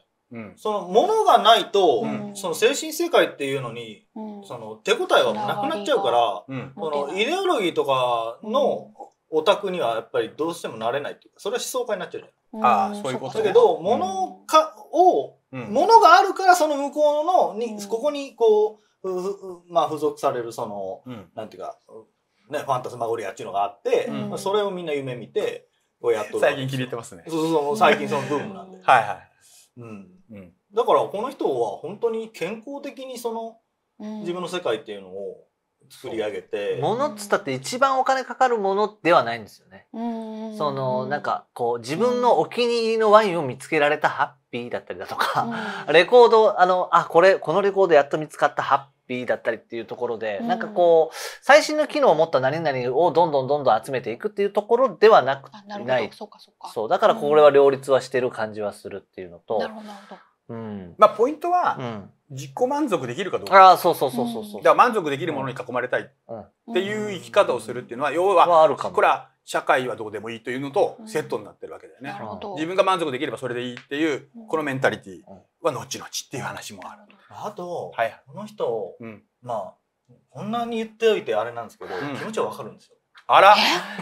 そのものがないと、うん、その精神世界っていうのに、うん、その手応えはなくなっちゃうから、このイデオロギーとかのオタクにはやっぱりどうしてもなれないっていうかそれは思想家になっちゃうじゃない、うん、あそういうことだけどものかを、ものがあるからその向こうのに、ここにこうまあ付属されるその、なんていうか、ね、ファンタスマゴリアっていうのがあって、それをみんな夢見てこうやっとる最近気に入ってますねそうそうそう最近そのブームなんで はいはいうんうん、だからこの人は本当に健康的にその自分の世界っていうのを作り上げて、ものっつったって一番お金かかるものではないんですよね。そのなんかこう自分のお気に入りのワインを見つけられたハッピーだったりだとか、レコードあのあこれこのレコードやっと見つかったハッ B だったりっていうところで、うん、なんかこう最新の機能を持った何々をどんどんどんどん集めていくっていうところではなくないそうだからこれは両立はしてる感じはするっていうのと。うん、まあポイントは、自己満足できるかどうか。ああ、そうそうそうそうそう。だから満足できるものに囲まれたいっていう生き方をするっていうのは、要は、あるかこれは社会はどうでもいいというのとセットになってるわけだよね。自分が満足できればそれでいいっていう、このメンタリティー。は後々っていう話もある。あと、はい、この人、うん、まあこんなに言っておいてあれなんですけど、うん、気持ちはわかるんですよ。あら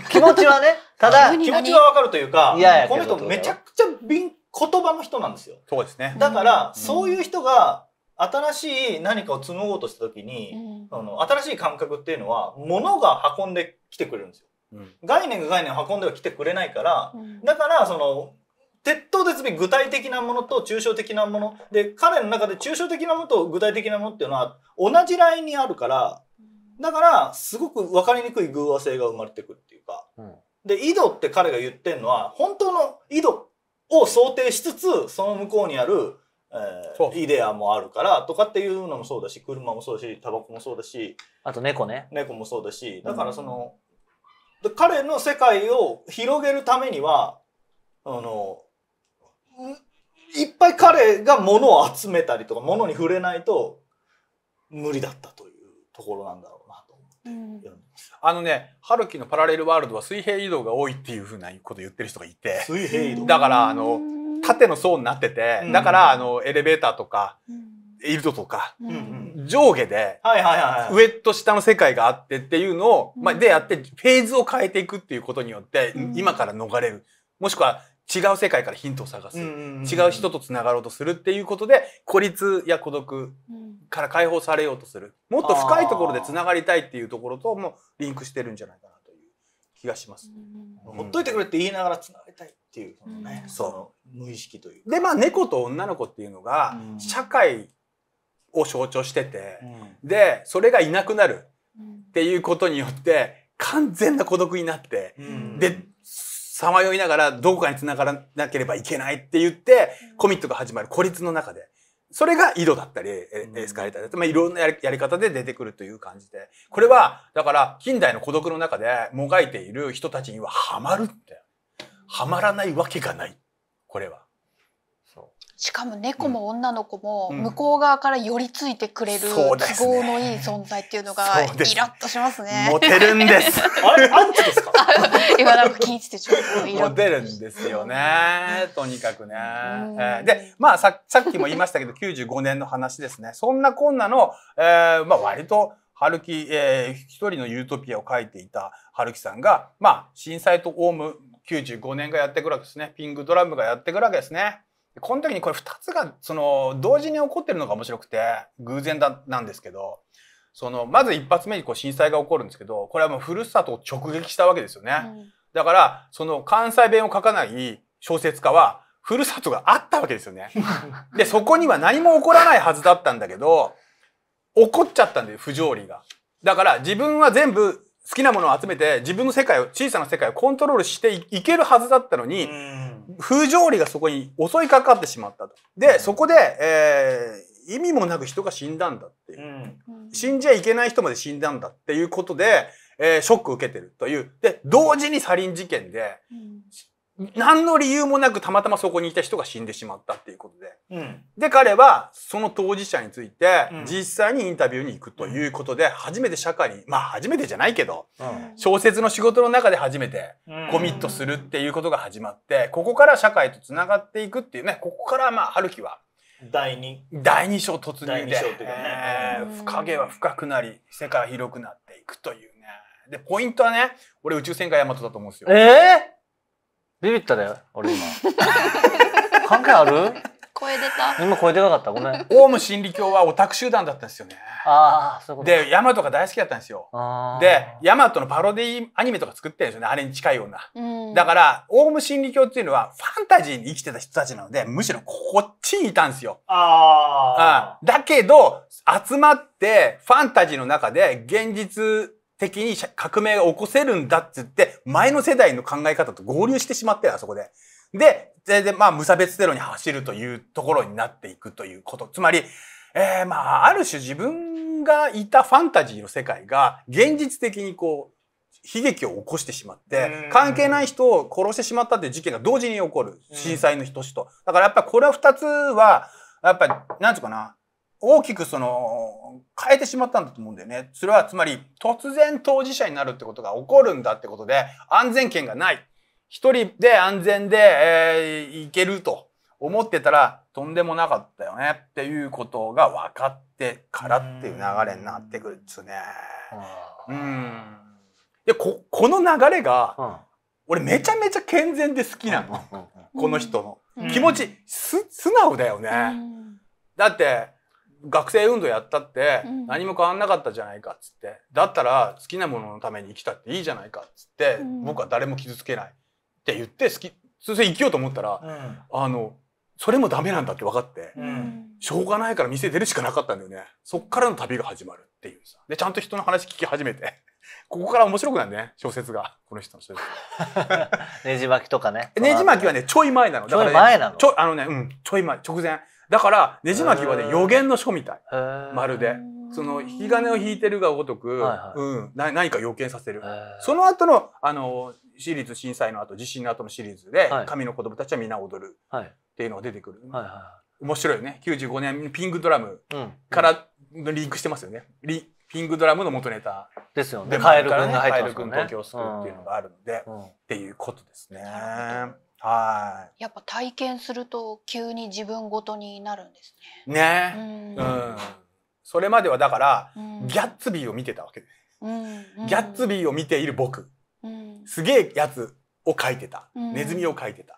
気持ちはね ただ気持ちはわかるというかいやこの人めちゃくちゃ言葉の人なんですよ。そうですねだから、そういう人が新しい何かを紡ごうとした時に、うん、の新しい感覚っていうのは物が運んできてくれるんですよ。うん、概念が概念を運んでは来てくれないから、うん、だからその鉄頭鉄尾具体的なものと抽象的なもので彼の中で抽象的なものと具体的なものっていうのは同じラインにあるからだからすごく分かりにくい偶和性が生まれてくるっていうか、うん、で井戸って彼が言ってるのは本当の井戸を想定しつつその向こうにある、えー、イデアもあるからとかっていうのもそうだし車もそうだしタバコもそうだしあと猫ね猫もそうだしだからその、うん、彼の世界を広げるためにはあのいっぱい彼が物を集めたりとか物に触れないと無理だったというところなんだろうなと思ってうん、あのね春樹のパラレルワールドは水平移動が多いっていうふうなこと言ってる人がいて水平移動だからあの縦の層になってて、うん、だからあのエレベーターとか、イルドとか、うん上下で、上と下の世界があってっていうのを、まあ、でやって、フェーズを変えていくっていうことによって、今から逃れる。もしくは、違う世界からヒントを探す、違う人とつながろうとするっていうことで孤立や孤独から解放されようとするもっと深いところでつながりたいっていうところともリンクしてるんじゃないかなという気がします、うん、ほっといてくれって言いながらつながりたいっていうそのね、そう無意識というでまあ猫と女の子っていうのが社会を象徴してて、うん、でそれがいなくなるっていうことによって完全な孤独になって、うん、でさまよいながらどこかに繋がらなければいけないって言って、コミットが始まる孤立の中で。それが井戸だったり、エスカレーターだったり、まあ、いろんなやり方で出てくるという感じで。これは、だから、近代の孤独の中でもがいている人たちにはハマるって。ハマらないわけがない。これは。しかも猫も女の子も向こう側から寄りついてくれる都合のいい存在っていうのがイラッとしますね。モテるんです。あれアンチですか？今なんか聞いててちょっとイラッと。モテるんですよね。とにかくね。えー、で、まあささっきも言いましたけど95年の話ですね。そんなこんなの、えー、まあ割と春樹、えー、一人のユートピアを書いていた春樹さんが、まあ震災とオウム95年がやってくるわけですね。ピングドラムがやってくるわけですね。この時にこれ2つがその同時に起こってるのが面白くて偶然だなんですけどそのまず一発目にこう震災が起こるんですけどこれはもうふるさとを直撃したわけですよね、うん、だからその関西弁を書かない小説家はふるさとがあったわけですよね。でそこには何も起こらないはずだったんだけど起こっちゃったんだよ不条理が。だから自分は全部好きなものを集めて自分の世界を小さな世界をコントロールしていけるはずだったのに風条理がそこに襲いかかってしまったと。で、そこで、えー、意味もなく人が死んだんだっていう、うん、死んじゃいけない人まで死んだんだっていうことで、えー、ショック受けてるという。で、同時にサリン事件で、うん何の理由もなくたまたまそこにいた人が死んでしまったっていうことで、うん、で彼はその当事者について実際にインタビューに行くということで、初めて社会にまあ初めてじゃないけど、うん、小説の仕事の中で初めてコミットするっていうことが始まってここから社会とつながっていくっていうねここからまあ春樹は第二第二章突入で、ねえー、影は深くなり世界は広くなっていくというねでポイントはね俺宇宙戦艦ヤマトだと思うんですよ。えービビっただよ、俺今。関係ある声出た。今声出なかった、ごめん。オウム真理教はオタク集団だったんですよね。ああ、そういうこと。で、ヤマトが大好きだったんですよ。で、ヤマトのパロディアニメとか作ってるんですよね、あれに近いような。うだから、オウム真理教っていうのはファンタジーに生きてた人たちなので、むしろこっちにいたんですよ。ああ。だけど、集まって、ファンタジーの中で現実的に革命が起こせるんだって言って、前の世代の考え方と合流してしまって、あそこで。で、全然まあ、無差別テロに走るというところになっていくということ。つまり、えー、まあ、ある種自分がいたファンタジーの世界が、現実的にこう、悲劇を起こしてしまって、関係ない人を殺してしまったという事件が同時に起こる。震災の人と。だからやっぱこれは二つは、やっぱり、なんつうかな、大きくその変えてしまったんだと思うんだよね。それはつまり突然当事者になるってことが起こるんだってことで安全圏がない。一人で安全で、えー、いけると思ってたらとんでもなかったよねっていうことが分かってからっていう流れになってくるっつね。うん。で、こ、この流れが、俺めちゃめちゃ健全で好きなの。この人の。気持ち、素直だよね。だって、学生運動やったって何も変わんなかったじゃないかっつって、だったら好きなもののために生きたっていいじゃないかっつって、僕は誰も傷つけないって言って好きそせん、生きようと思ったら、あのそれもダメなんだって分かって、しょうがないから店出るしかなかったんだよねそっからの旅が始まるっていうさでちゃんと人の話聞き始めて ここから面白くなるね小説がこの人の小説 ねじ巻きとかねねじ巻きはねちょい前なのだから、ね、ちょい前なのちょあのねうんちょい前直前だからねじ巻きはね予言の書みたいまるで。その引き金を引いてるがごとく、うんな、何か予見させる。その後のあのシリーズ震災の後地震の後のシリーズで、はい、神の子供たちは皆踊るっていうのが出てくる、はいはい、面白いよね95年ピングドラムからリンクしてますよね、うん、ピングドラムの元ネタですよねカエル君が入ってますんね東京スクっていうのがあるので、うん、っていうことですね。はい。やっぱ体験すると急に自分ごとになるんですね。ね。うんうんそれまではだから、うん、ギャッツビーを見てたわけです。うんうん、ギャッツビーを見ている僕。うん、すげえやつを描いてた。ネズミを描いてた。っ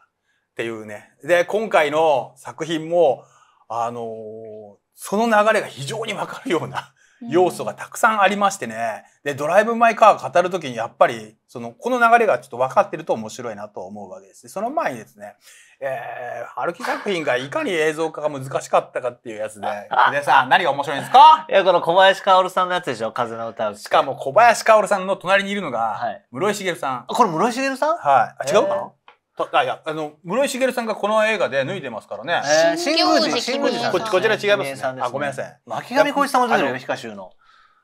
ていうね。で、今回の作品も、あのー、その流れが非常にわかるような要素がたくさんありましてね。で、ドライブ・マイ・カーを語るときにやっぱり、その、この流れがちょっと分かってると面白いなと思うわけです。その前にですね、えー、春木作品がいかに映像化が難しかったかっていうやつで、皆 さん何が面白いんですかいや、この小林薫さんのやつでしょ、風の歌う。しかも小林薫さんの隣にいるのが、はい、室井茂さん。あ、これ室井茂さんはい。あ、違うかな、えーあいやあの室井茂さんがこの映画で脱いでますからね。え新宮寺新宮寺さんこ。こちら違いますね。あごめんなさい。巻上浩一さんも出てるよカシューの。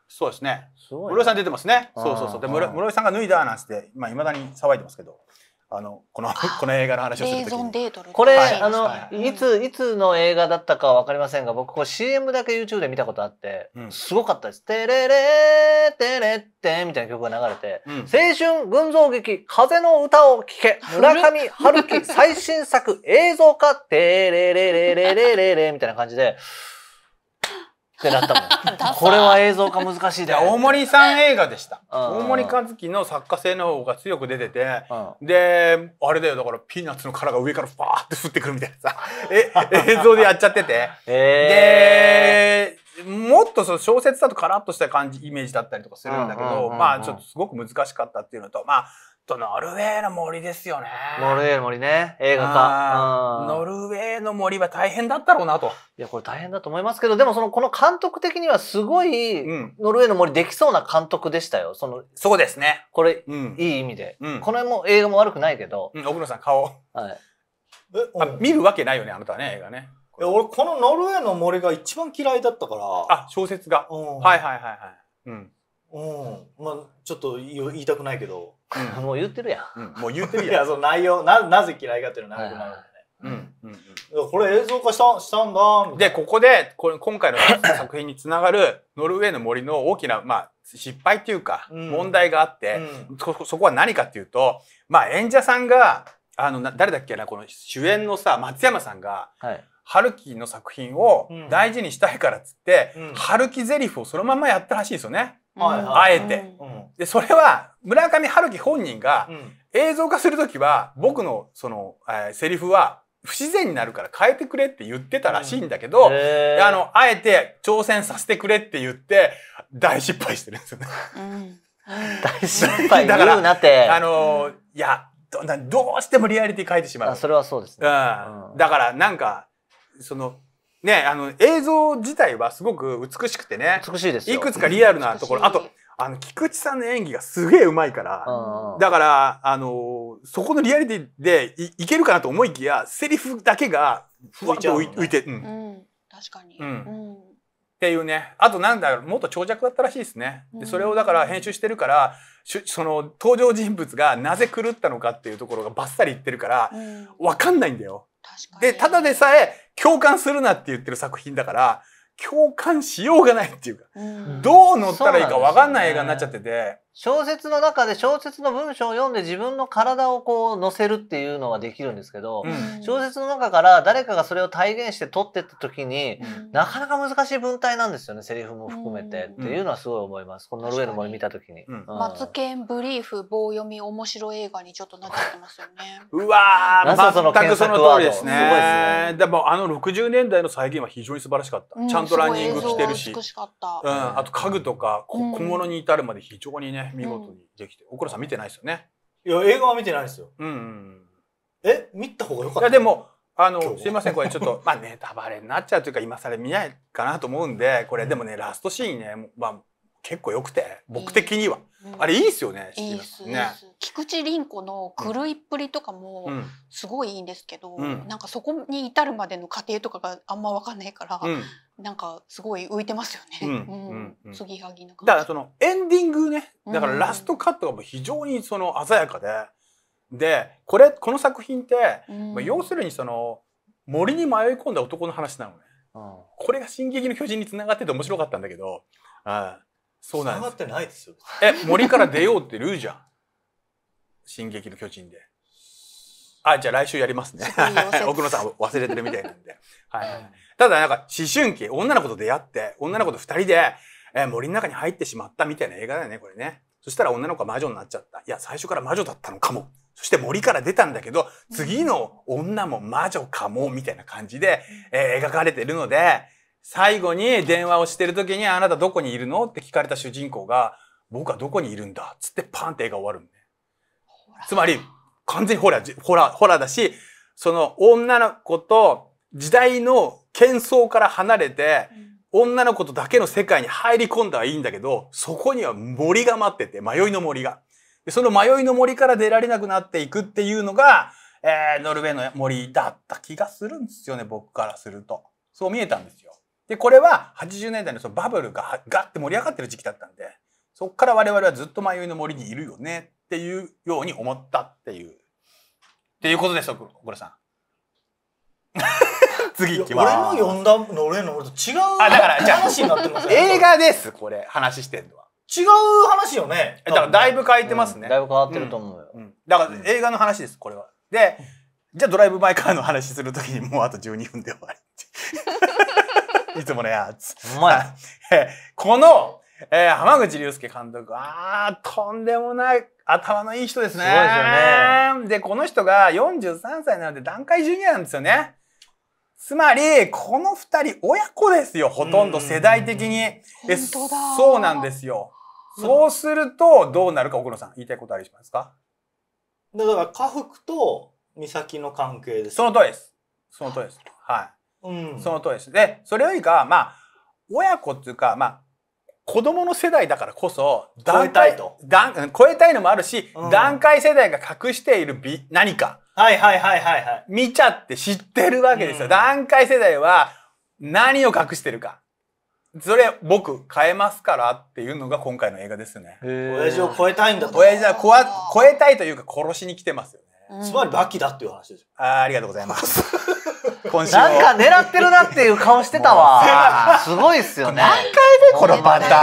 そうですね。室井さん出てますね。そうそうそう。で室井さんが脱いだなんつってまあ未だに騒いでますけど。あのこのこの映画の話をするときこれ、はい、あの、はい、いついつの映画だったかわかりませんが僕こう CM だけ YouTube で見たことあって、うん、すごかったです「テレレテレッテ」みたいな曲が流れて「うん、青春群像劇風の歌を聴け村上春樹最新作映像化テレレレレレレレ」みたいな感じで。ってなったもん これは映像化難しいで大森さん映画でした、うん、大森和樹の作家性の方が強く出てて、うん、であれだよだからピーナッツの殻が上からァーって降ってくるみたいなさ え映像でやっちゃってて、えー、でもっとその小説だとカラッとした感じイメージだったりとかするんだけど、うんうんうんうん、まあちょっとすごく難しかったっていうのとまあとノルウェーの森ですよね。ノルウェーの森ね。映画化。ノルウェーの森は大変だったろうなと。いや、これ大変だと思いますけど、でもその、この監督的にはすごい、ノルウェーの森できそうな監督でしたよ。その、そうですね。これ、うん、いい意味で。うん、この辺も映画も悪くないけど。うん、奥野さん、顔。はい。え、あ、見るわけないよね、あなたはね、映画ね。え俺、このノルウェーの森が一番嫌いだったから。あ、小説が。はいはいはいはい。うん。うん。まあ、ちょっと言いたくないけど。うん、もう言ってるやん、うん、もう言ってるやんいやその内容ななぜ嫌いかっていうのは長くなるんでね、うんうんうん、これ映像化したしたんだでここでこれ今回の作 品につながるノルウェーの森の大きな、まあ、失敗というか問題があって、うん、そそこは何かっていうと、まあ、演者さんがあの誰だっけなこの主演のさ松山さんが、はい、春樹の作品を大事にしたいからっつって、うん、春樹ゼリフをそのままやったらしいんですよね。あえて、でそれは村上春樹本人が映像化するときは僕のその、えセリフは不自然になるから変えてくれって言ってたらしいんだけど、あのあえて挑戦させてくれって言って大失敗してるんですよね。大失敗だからなってあの、いやどうしてもリアリティ変えてしまうそれはそうですね、だからなんかそのね、あの、映像自体はすごく美しくてね。美しいですいくつかリアルなところ。あと、あの、菊池さんの演技がすげえうまいから、だから、あのそこのリアリティでいいけるかなと思いきや、セリフだけがふわっと浮いて、うん、うん。確かに。うん。っていうね。あとなんだろう、もっと長尺だったらしいですね。でそれをだから編集してるから、その登場人物がなぜ狂ったのかっていうところがバッサリ言ってるから、わかんないんだよ。で、ただでさえ、共感するなって言ってる作品だから、共感しようがないっていうか、うん、どう乗ったらいいか分かんない映画になっちゃってて、小説の中で小説の文章を読んで自分の体をこう載せるっていうのはできるんですけど、うん、小説の中から誰かがそれを体現して取ってった時に、うん、なかなか難しい文体なんですよねセリフも含めて、っていうのはすごい思いますこのノルウェーの森見た時に。マツケンブリーフ棒読み面白映画にちょっとなっちゃってますよね。うわーその全くその通りですね。すごいですね。でもあの60年代の再現は非常に素晴らしかった。ちゃんとランニング着てるし。しうん、あと家具とか小物に至るまで非常にねね見事にできて、おこらさん見てないですよねいや映画は見てないですようん、え見た方が良かったいやでもあのすいませんこれちょっと まあネタバレになっちゃうというか今更見ないかなと思うんでこれ、うん、でもねラストシーンね、まあ、結構良くて僕的には、うん、あれいいっすよね、いいすね菊池凛子の狂いっぷりとかもすごいいいんですけど、うん、なんかそこに至るまでの過程とかがあんま分かんないから、なんかすごい浮いてますよね。継ぎはぎなだからそのエンディングね、だからラストカットがもう非常にその鮮やかで、でこれこの作品って、まあ要するにその森に迷い込んだ男の話なのね。これが進撃の巨人に繋がってて面白かったんだけど、あそうなんです。繋がってないですよ。え森から出ようってルーじゃん。進撃の巨人で。あ、じゃあ来週やりますね。奥野さん忘れてるみたいなんで。はい。ただなんか思春期、女の子と出会って、女の子と二人で、えー、森の中に入ってしまったみたいな映画だよね、これね。そしたら女の子は魔女になっちゃった。いや、最初から魔女だったのかも。そして森から出たんだけど、次の女も魔女かも、みたいな感じで、えー、描かれてるので、最後に電話をしてる時に、あなたどこにいるのって聞かれた主人公が、僕はどこにいるんだつってパンって映画終わるんで。つまり、完全にホラー、ホラー、ホラーだし、その女の子と時代の喧騒から離れて、女の子とだけの世界に入り込んだはいいんだけど、そこには森が待ってて、迷いの森が。その迷いの森から出られなくなっていくっていうのが、えー、ノルウェーの森だった気がするんですよね、僕からすると。そう見えたんですよ。で、これは80年代のそのバブルがガッて盛り上がってる時期だったんで、そっから我々はずっと迷いの森にいるよねっていうように思ったっていう。っていうことですよ、小倉さん。次行きます俺の読んだの俺の俺と違うあだからじゃあ話になってます映画ですこれ話してんのは違う話よねだからだいぶ変えてますね、だいぶ変わってると思うよ、うん、だから映画の話ですこれはでじゃあドライブ・マイ・カーの話するときにもうあと12分で終わり いつものやつお前 このえー、浜口竜介監督、あとんでもない頭のいい人ですね。すごいですよね。で、この人が43歳なので段階ジュニアなんですよね。つまり、この二人、親子ですよ、ほとんど世代的に。えそうなんですよ。そうすると、どうなるか、奥野さん、言いたいことありますかだから、家福と美咲の関係です。その通りです。その通りです。はい。うん。その通りです。で、それよりかは、まあ、親子っていうか、まあ、子供の世代だからこそ、段階、超えたいと。段、超えたいのもあるし、うん、段階世代が隠している美、何か。はいはいはいはいはい。見ちゃって知ってるわけですよ。うん、段階世代は何を隠してるか。それ僕変えますからっていうのが今回の映画ですよね。親父を超えたいんだと。親父は超えたいというか殺しに来てますよね。つまりバキだっていう話ですよ。あありがとうございます。今週なんか狙ってるなっていう顔してたわ。すごいっすよね。何回目このパタ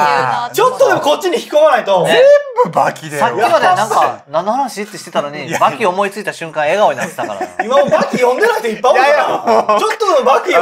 ーン。ちょっとでもこっちに引き込まないと。全部バキで。さっきまでなんか、何の話ってしてたのに、バキ思いついた瞬間笑顔になってたから。今もバキ呼んでない人いっぱいおるから。ちょっとのバキ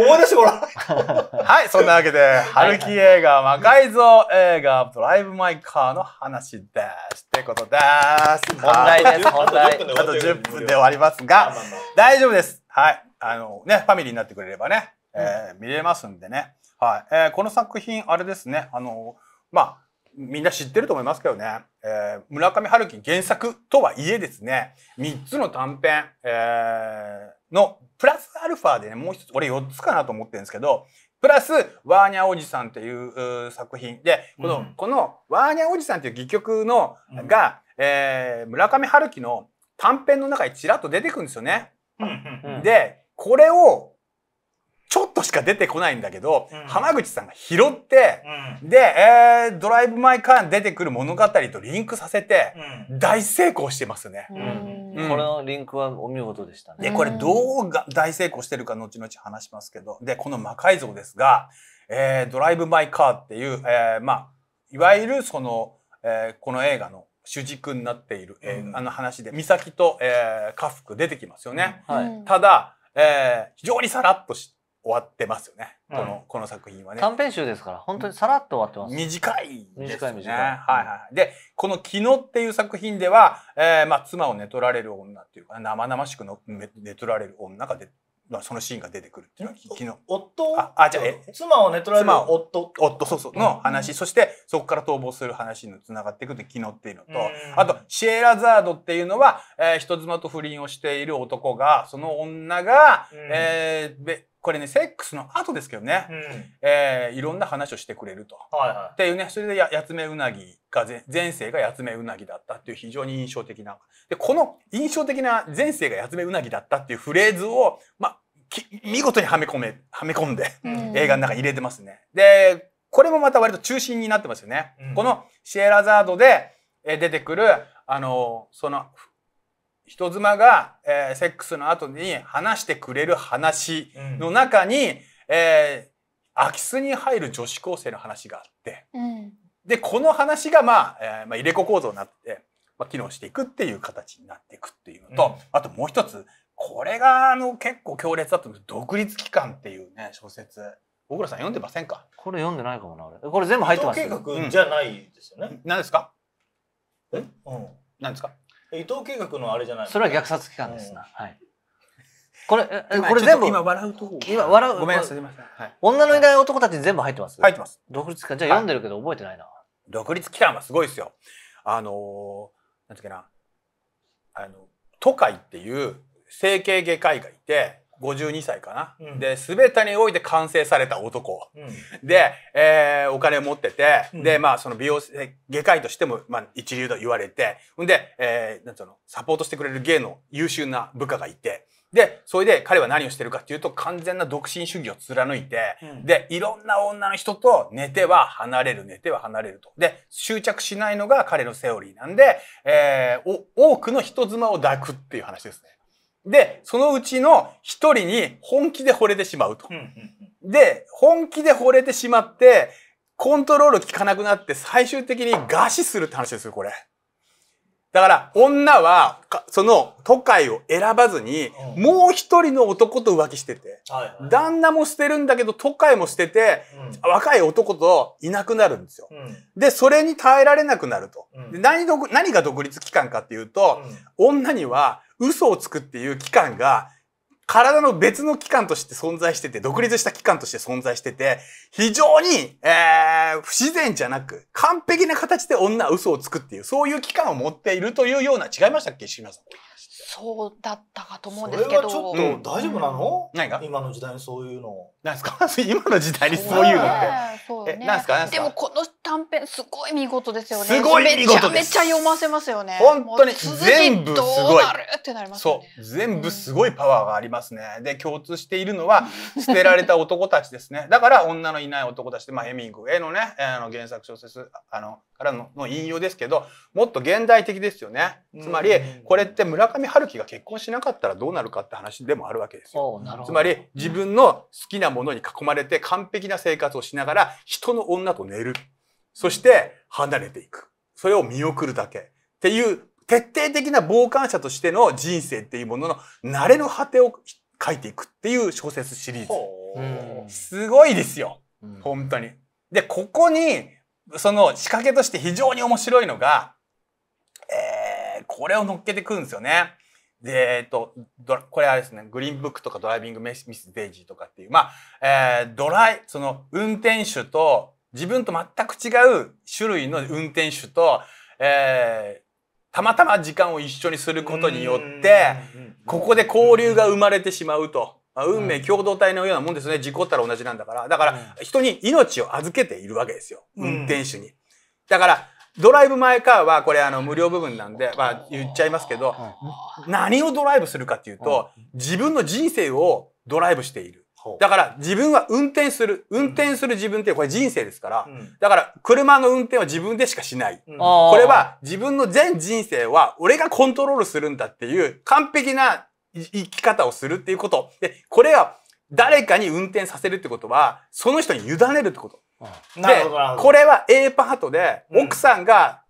を思い出してもらう。はい、そんなわけで、春樹映画、魔改造映画、ドライブ・マイ・カーの話です。ってことです。問題です、問題。あと10分で終わりますが、大丈夫です。はい。あのね、ファミリーになってくれればね、えー、見れますんでね。はい。えー、この作品、あれですね、あの、まあ、みんな知ってると思いますけどね、えー、村上春樹原作とはいえですね、3つの短編、えー、の、プラスアルファでね、もう一つ、俺4つかなと思ってるんですけど、プラス、ワーニャおじさんっていう作品で、この、うん、この、ワーニャおじさんっていう戯曲の、うん、が、えー、村上春樹の短編の中にちらっと出てくるんですよね。で、これをちょっとしか出てこないんだけど、うん、浜口さんが拾って、うん、で、えー、ドライブ・マイ・カーに出てくる物語とリンクさせて、うん、大成功してますね、うんこれのリンクはお見事でしたね。で、これどうが大成功してるか後々話しますけど、で、この魔改造ですが、えー、ドライブ・マイ・カーっていう、えー、まあ、いわゆるその、えー、この映画の主軸になっている、えー、あの話で、美咲と、えー、家福出てきますよね。はい、ただ、えー、非常にさらっとし終わってますよね。この、うん、この作品はね。短編集ですから、本当にさらっと終わってます。短いですね。短い短い。はいはい。で、この昨日っていう作品では、えー、まあ、妻を寝取られる女っていうか、生々しくの寝取られる女が出まあ、そのシーンが出てくるっていうのは昨日夫ああじゃあ妻を寝取られる夫夫そうそうの話、うん、そしてそこから逃亡する話につながっていくって昨日っていうのと、あとシエラザードっていうのは、えー、人妻と不倫をしている男がその女が、えー、これね、セックスの後ですけどね、うん、えー、いろんな話をしてくれると。はいはい、っていうね、それでややつめうなぎが、前世がやつめうなぎだったっていう非常に印象的な。で、この印象的な前世がやつめうなぎだったっていうフレーズを、まあ、見事にはめ込め、はめ込んで、うん、映画の中に入れてますね。で、これもまた割と中心になってますよね。うん、このシエラザードで出てくる、あの、その、人妻が、えー、セックスの後に話してくれる話の中に、うん、えー、空き巣に入る女子高生の話があって、うん、でこの話が、まあえー、まあ、入れ子構造になって、まあ、機能していくっていう形になっていくっていうのと、うん、あともう一つこれがあの結構強烈だったんです独立機関っていうね小説。小倉さん読んでませんかこれ読んでないかもな俺これ全部入ってます計画じゃないですよね、うん、ですかえ、うん、何ですか伊藤計画のあれじゃないそれは虐殺機関ですな、はいこれ、これ全部。今笑うと今笑う。ごめんなさい、すみません。はい、女のいない男たち全部入ってます入ってます。独立機関。じゃあ読んでるけど覚えてないな。独立機関はすごいですよ。あのなんつうかな。あの、都会っていう整形外科医がいて、52歳かな、うん、でてにおいて完成された男、うん、で、えー、お金を持ってて、うん、でまあその美容外科医としても、まあ、一流と言われてんで、えー、なんつうのサポートしてくれる芸の優秀な部下がいて。で、それで彼は何をしてるかっていうと、完全な独身主義を貫いて、うん、で、いろんな女の人と寝ては離れる、寝ては離れると。で、執着しないのが彼のセオリーなんで、えー、多くの人妻を抱くっていう話ですね。で、そのうちの一人に本気で惚れてしまうと。で、本気で惚れてしまって、コントロール効かなくなって最終的に餓死するって話ですよ、これ。だから、女は、その都会を選ばずに、もう一人の男と浮気してて、旦那も捨てるんだけど、都会も捨てて、若い男といなくなるんですよ。で、それに耐えられなくなると。で何何が独立機関かっていうと、女には、嘘をつくっていう機関が、体の別の機関として存在してて、独立した機関として存在してて、非常に、えー、不自然じゃなく、完璧な形で女は嘘をつくっていう、そういう機関を持っているというような、違いましたっけ石村さん。そうだったかと思うんですけど。ちょっと大丈夫なの、何、が、今の時代にそういうの。なんすか 今の時代にそういうのって。ね、え、なんすかでもこの短編すごい見事ですよね。すごい見事めちゃ読ませますよね。本当に全部すごい。ってなります、ね、全部すごいパワーがありますね。で共通しているのは捨てられた男たちですね。だから女のいない男たちでまあヘミングウェイのねあの原作小説あのからのの引用ですけどもっと現代的ですよね。つまりこれって村上春樹が結婚しなかったらどうなるかって話でもあるわけですよ。つまり自分の好きなものに囲まれて完璧な生活をしながら人の女と寝る。そして離れていく。それを見送るだけ。っていう徹底的な傍観者としての人生っていうものの慣れの果てを書いていくっていう小説シリーズ。すごいですよ。本当に。で、ここに、その仕掛けとして非常に面白いのが、えー、これを乗っけてくるんですよね。で、えっ、ー、と、これあれですね、グリーンブックとかドライビングミス・デイジーとかっていう、まあ、えー、ドライ、その運転手と自分と全く違う種類の運転手と、えー、たまたま時間を一緒にすることによって、ここで交流が生まれてしまうと。運命共同体のようなもんですね。事故ったら同じなんだから。だから、人に命を預けているわけですよ。運転手に。だから、ドライブ・前カーはこれあの無料部分なんで、まあ言っちゃいますけど、何をドライブするかっていうと、自分の人生をドライブしている。だから自分は運転する。運転する自分ってこれ人生ですから。うん、だから車の運転は自分でしかしない、うん、これは自分の全人生は俺がコントロールするんだっていう完璧な生き方をするっていうこと。で、これは誰かに運転させるってことは、その人に委ねるってこと。で、これは A パートで奥さんが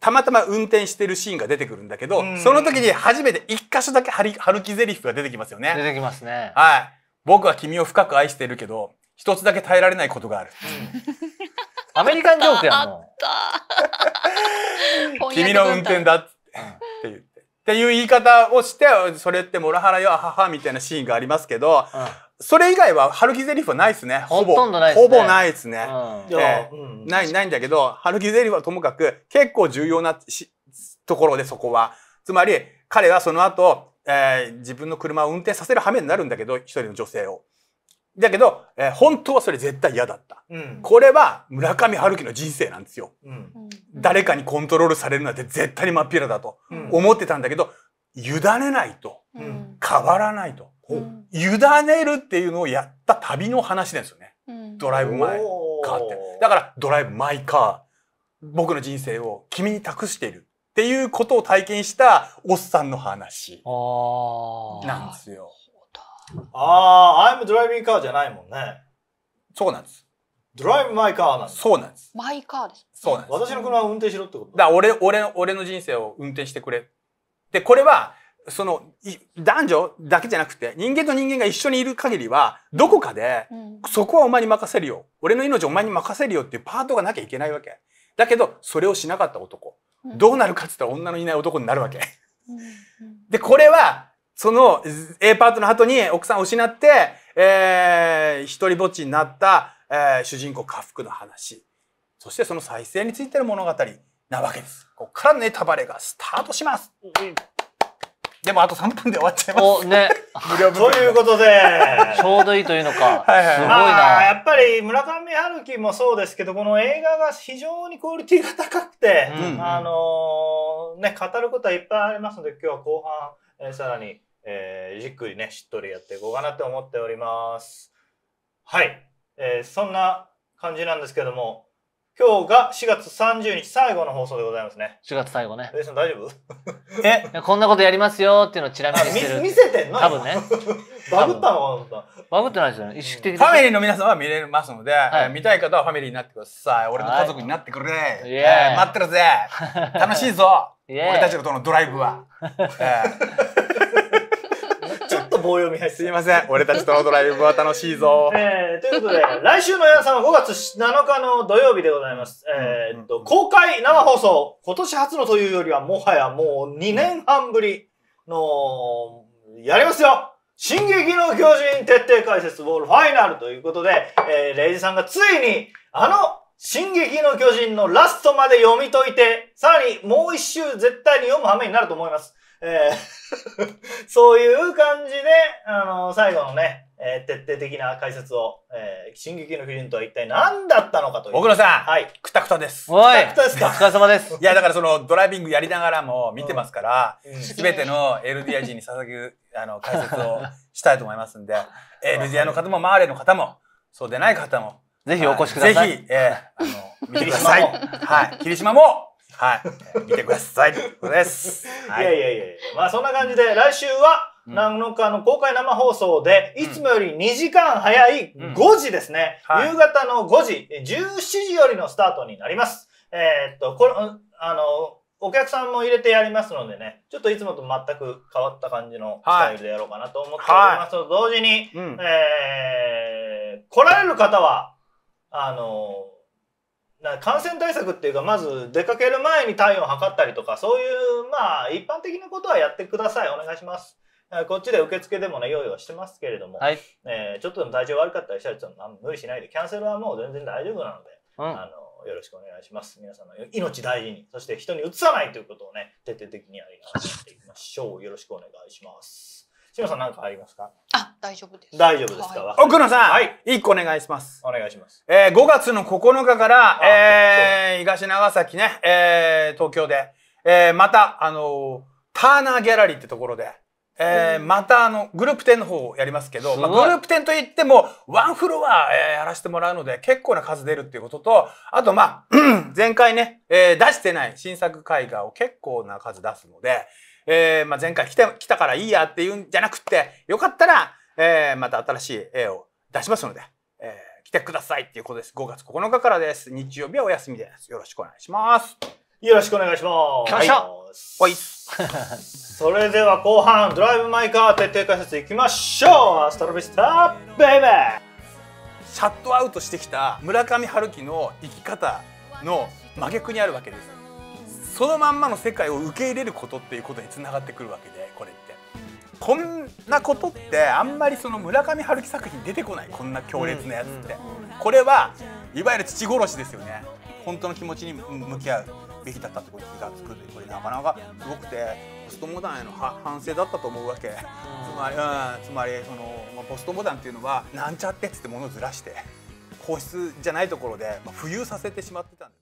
たまたま運転してるシーンが出てくるんだけど、うん、その時に初めて一箇所だけり、春木ゼリフが出てきますよね。出てきますね。はい。僕は君を深く愛してるけど、一つだけ耐えられないことがある。アメリカンジョークやん。君の運転だって言って。っていう言い方をして、それってモラハラよ、あははみたいなシーンがありますけど、それ以外は春木ゼリフはないですね。ほぼ。ほとほぼないですね。ない、ないんだけど、春木ゼリフはともかく結構重要なところでそこは。つまり、彼はその後、えー、自分の車を運転させる羽目になるんだけど一人の女性を。だけど、えー、本当はそれ絶対嫌だった、うん、これは村上春樹の人生なんですよ、うん、誰かにコントロールされるなんて絶対に真っ平だと思ってたんだけど、うん、委ねないと、変わらないと、委ねるっていうのをやった旅の話ですよね、ドライブ・マイ・カーってだからドライブ・マイ・カー僕の人生を君に託しているっていうことを体験したおっさんの話なんですよ。ああ、I'm driving car じゃないもんね。そうなんです。ドライブ・マイ・カーなんです。そうなんです。マイ・カーです。そうなんです。私の車を運転しろってことだ俺、俺、俺の人生を運転してくれ。で、これは、その、男女だけじゃなくて、人間と人間が一緒にいる限りは、どこかで、うん、そこはお前に任せるよ。俺の命をお前に任せるよっていうパートがなきゃいけないわけ。だけど、それをしなかった男。どうなるかっつったら女のいない男になるわけ。でこれはその A パートの後に奥さんを失って、えー、一人ぼっちになった、えー、主人公家福の話そしてその再生についての物語なわけです。ここからネタバレがスタートします。うんでもあと3分で終わっちゃいます。ね、ということでちょうどいいというのか、はいはい、すごいな、まあ、やっぱり村上春樹もそうですけどこの映画が非常にクオリティが高くて、うん、あのー、ね語ることはいっぱいありますので今日は後半、えー、さらに、えー、じっくりねしっとりやっていこうかなと思っております。はい、えー、そんな感じなんですけども今日が4月30日最後の放送でございますね。4月最後ね。大丈夫え こんなことやりますよっていうのをちら見せてる。見せてんの多分ね。バグったのかなバグってないですよね。意識的に。ファミリーの皆さんは見れますので、見たい方はファミリーになってください。俺の家族になってくれ。い、え待ってるぜ。楽しいぞ。俺たちのとのドライブは。え棒読みはすいません。俺たちとのドライブは楽しいぞ。えー、ということで、来週の皆さんは5月7日の土曜日でございます。えー、っと、公開生放送、今年初のというよりは、もはやもう2年半ぶりの、やりますよ進撃の巨人徹底解説ボールファイナルということで、えー、レイジさんがついに、あの、進撃の巨人のラストまで読み解いて、さらにもう一周絶対に読む羽目になると思います。えー、そういう感じで、あの、最後のね、えー、徹底的な解説を、えー、進撃の巨人とは一体何だったのかという。奥野さん、はい、くたくたです。おい、くたですか。お疲れ様です。いや、だからそのドライビングやりながらも見てますから、す、う、べ、ん、てのエルディア人に捧げあの、解説をしたいと思いますんで、エルディアの方もマーレの方も、そうでない方も、ぜひお越しください。ぜひ、えー、あの、見てください。はい。霧島もはい。見てください。です。はい、いやいやいやまあそんな感じで、来週はの日の公開生放送で、いつもより2時間早い5時ですね。夕方の5時、17時よりのスタートになります。えー、っと、この、あの、お客さんも入れてやりますのでね、ちょっといつもと全く変わった感じのスタイルでやろうかなと思っておりますはい、同時に、うん、えー、来られる方は、あのな感染対策っていうかまず出かける前に体温を測ったりとかそういうまあ一般的なことはやってくださいお願いします。こっちで受付でもね用意はしてますけれども、はい、えー、ちょっとでも体調悪かったりしたらちょっと無理しないでキャンセルはもう全然大丈夫なので、うん、あのよろしくお願いします皆さんの命大事にそして人にうつさないということをね徹底的にやりながらやっていきましょうよろしくお願いします。志さん何かありますかあ、大丈夫です。大丈夫ですか、はい、奥野さん、はい、1個お願いします。お願いします。えー、5月の9日から、えー、東長崎ね、えー、東京で、えー、また、あのターナーギャラリーってところで、えー、またあのグループ展の方をやりますけどまあ、グループ展といってもワンフロア、えー、やらせてもらうので結構な数出るっていうこととあとまあ 前回ね、えー、出してない新作絵画を結構な数出すので、えー、まあ、前回来た来たからいいやっていうんじゃなくて、よかったら、えー、また新しい絵を出しますので、えー、来てくださいっていうことです。5月9日からです。日曜日はお休みです。よろしくお願いします。よろしくお願いします。来ましたはい。それでは後半、ドライブ・マイ・カー徹底解説いきましょうアストロビスタベイベーシャットアウトしてきた村上春樹の生き方の真逆にあるわけです。そのまんまの世界を受け入れることっていうことにつながってくるわけでこれって。こんなことってあんまりその村上春樹作品出てこないこんな強烈なやつって、うんうん、これはいわゆる父殺しですよね本当の気持ちに向き合うべきだったってこと気がつくこれなかなかすごくてポストモダンへの反省だったと思うわけ、うん、つまり、うん、つまりそのポストモダンっていうのはなんちゃってっつってものをずらして皇室じゃないところで浮遊させてしまってたんです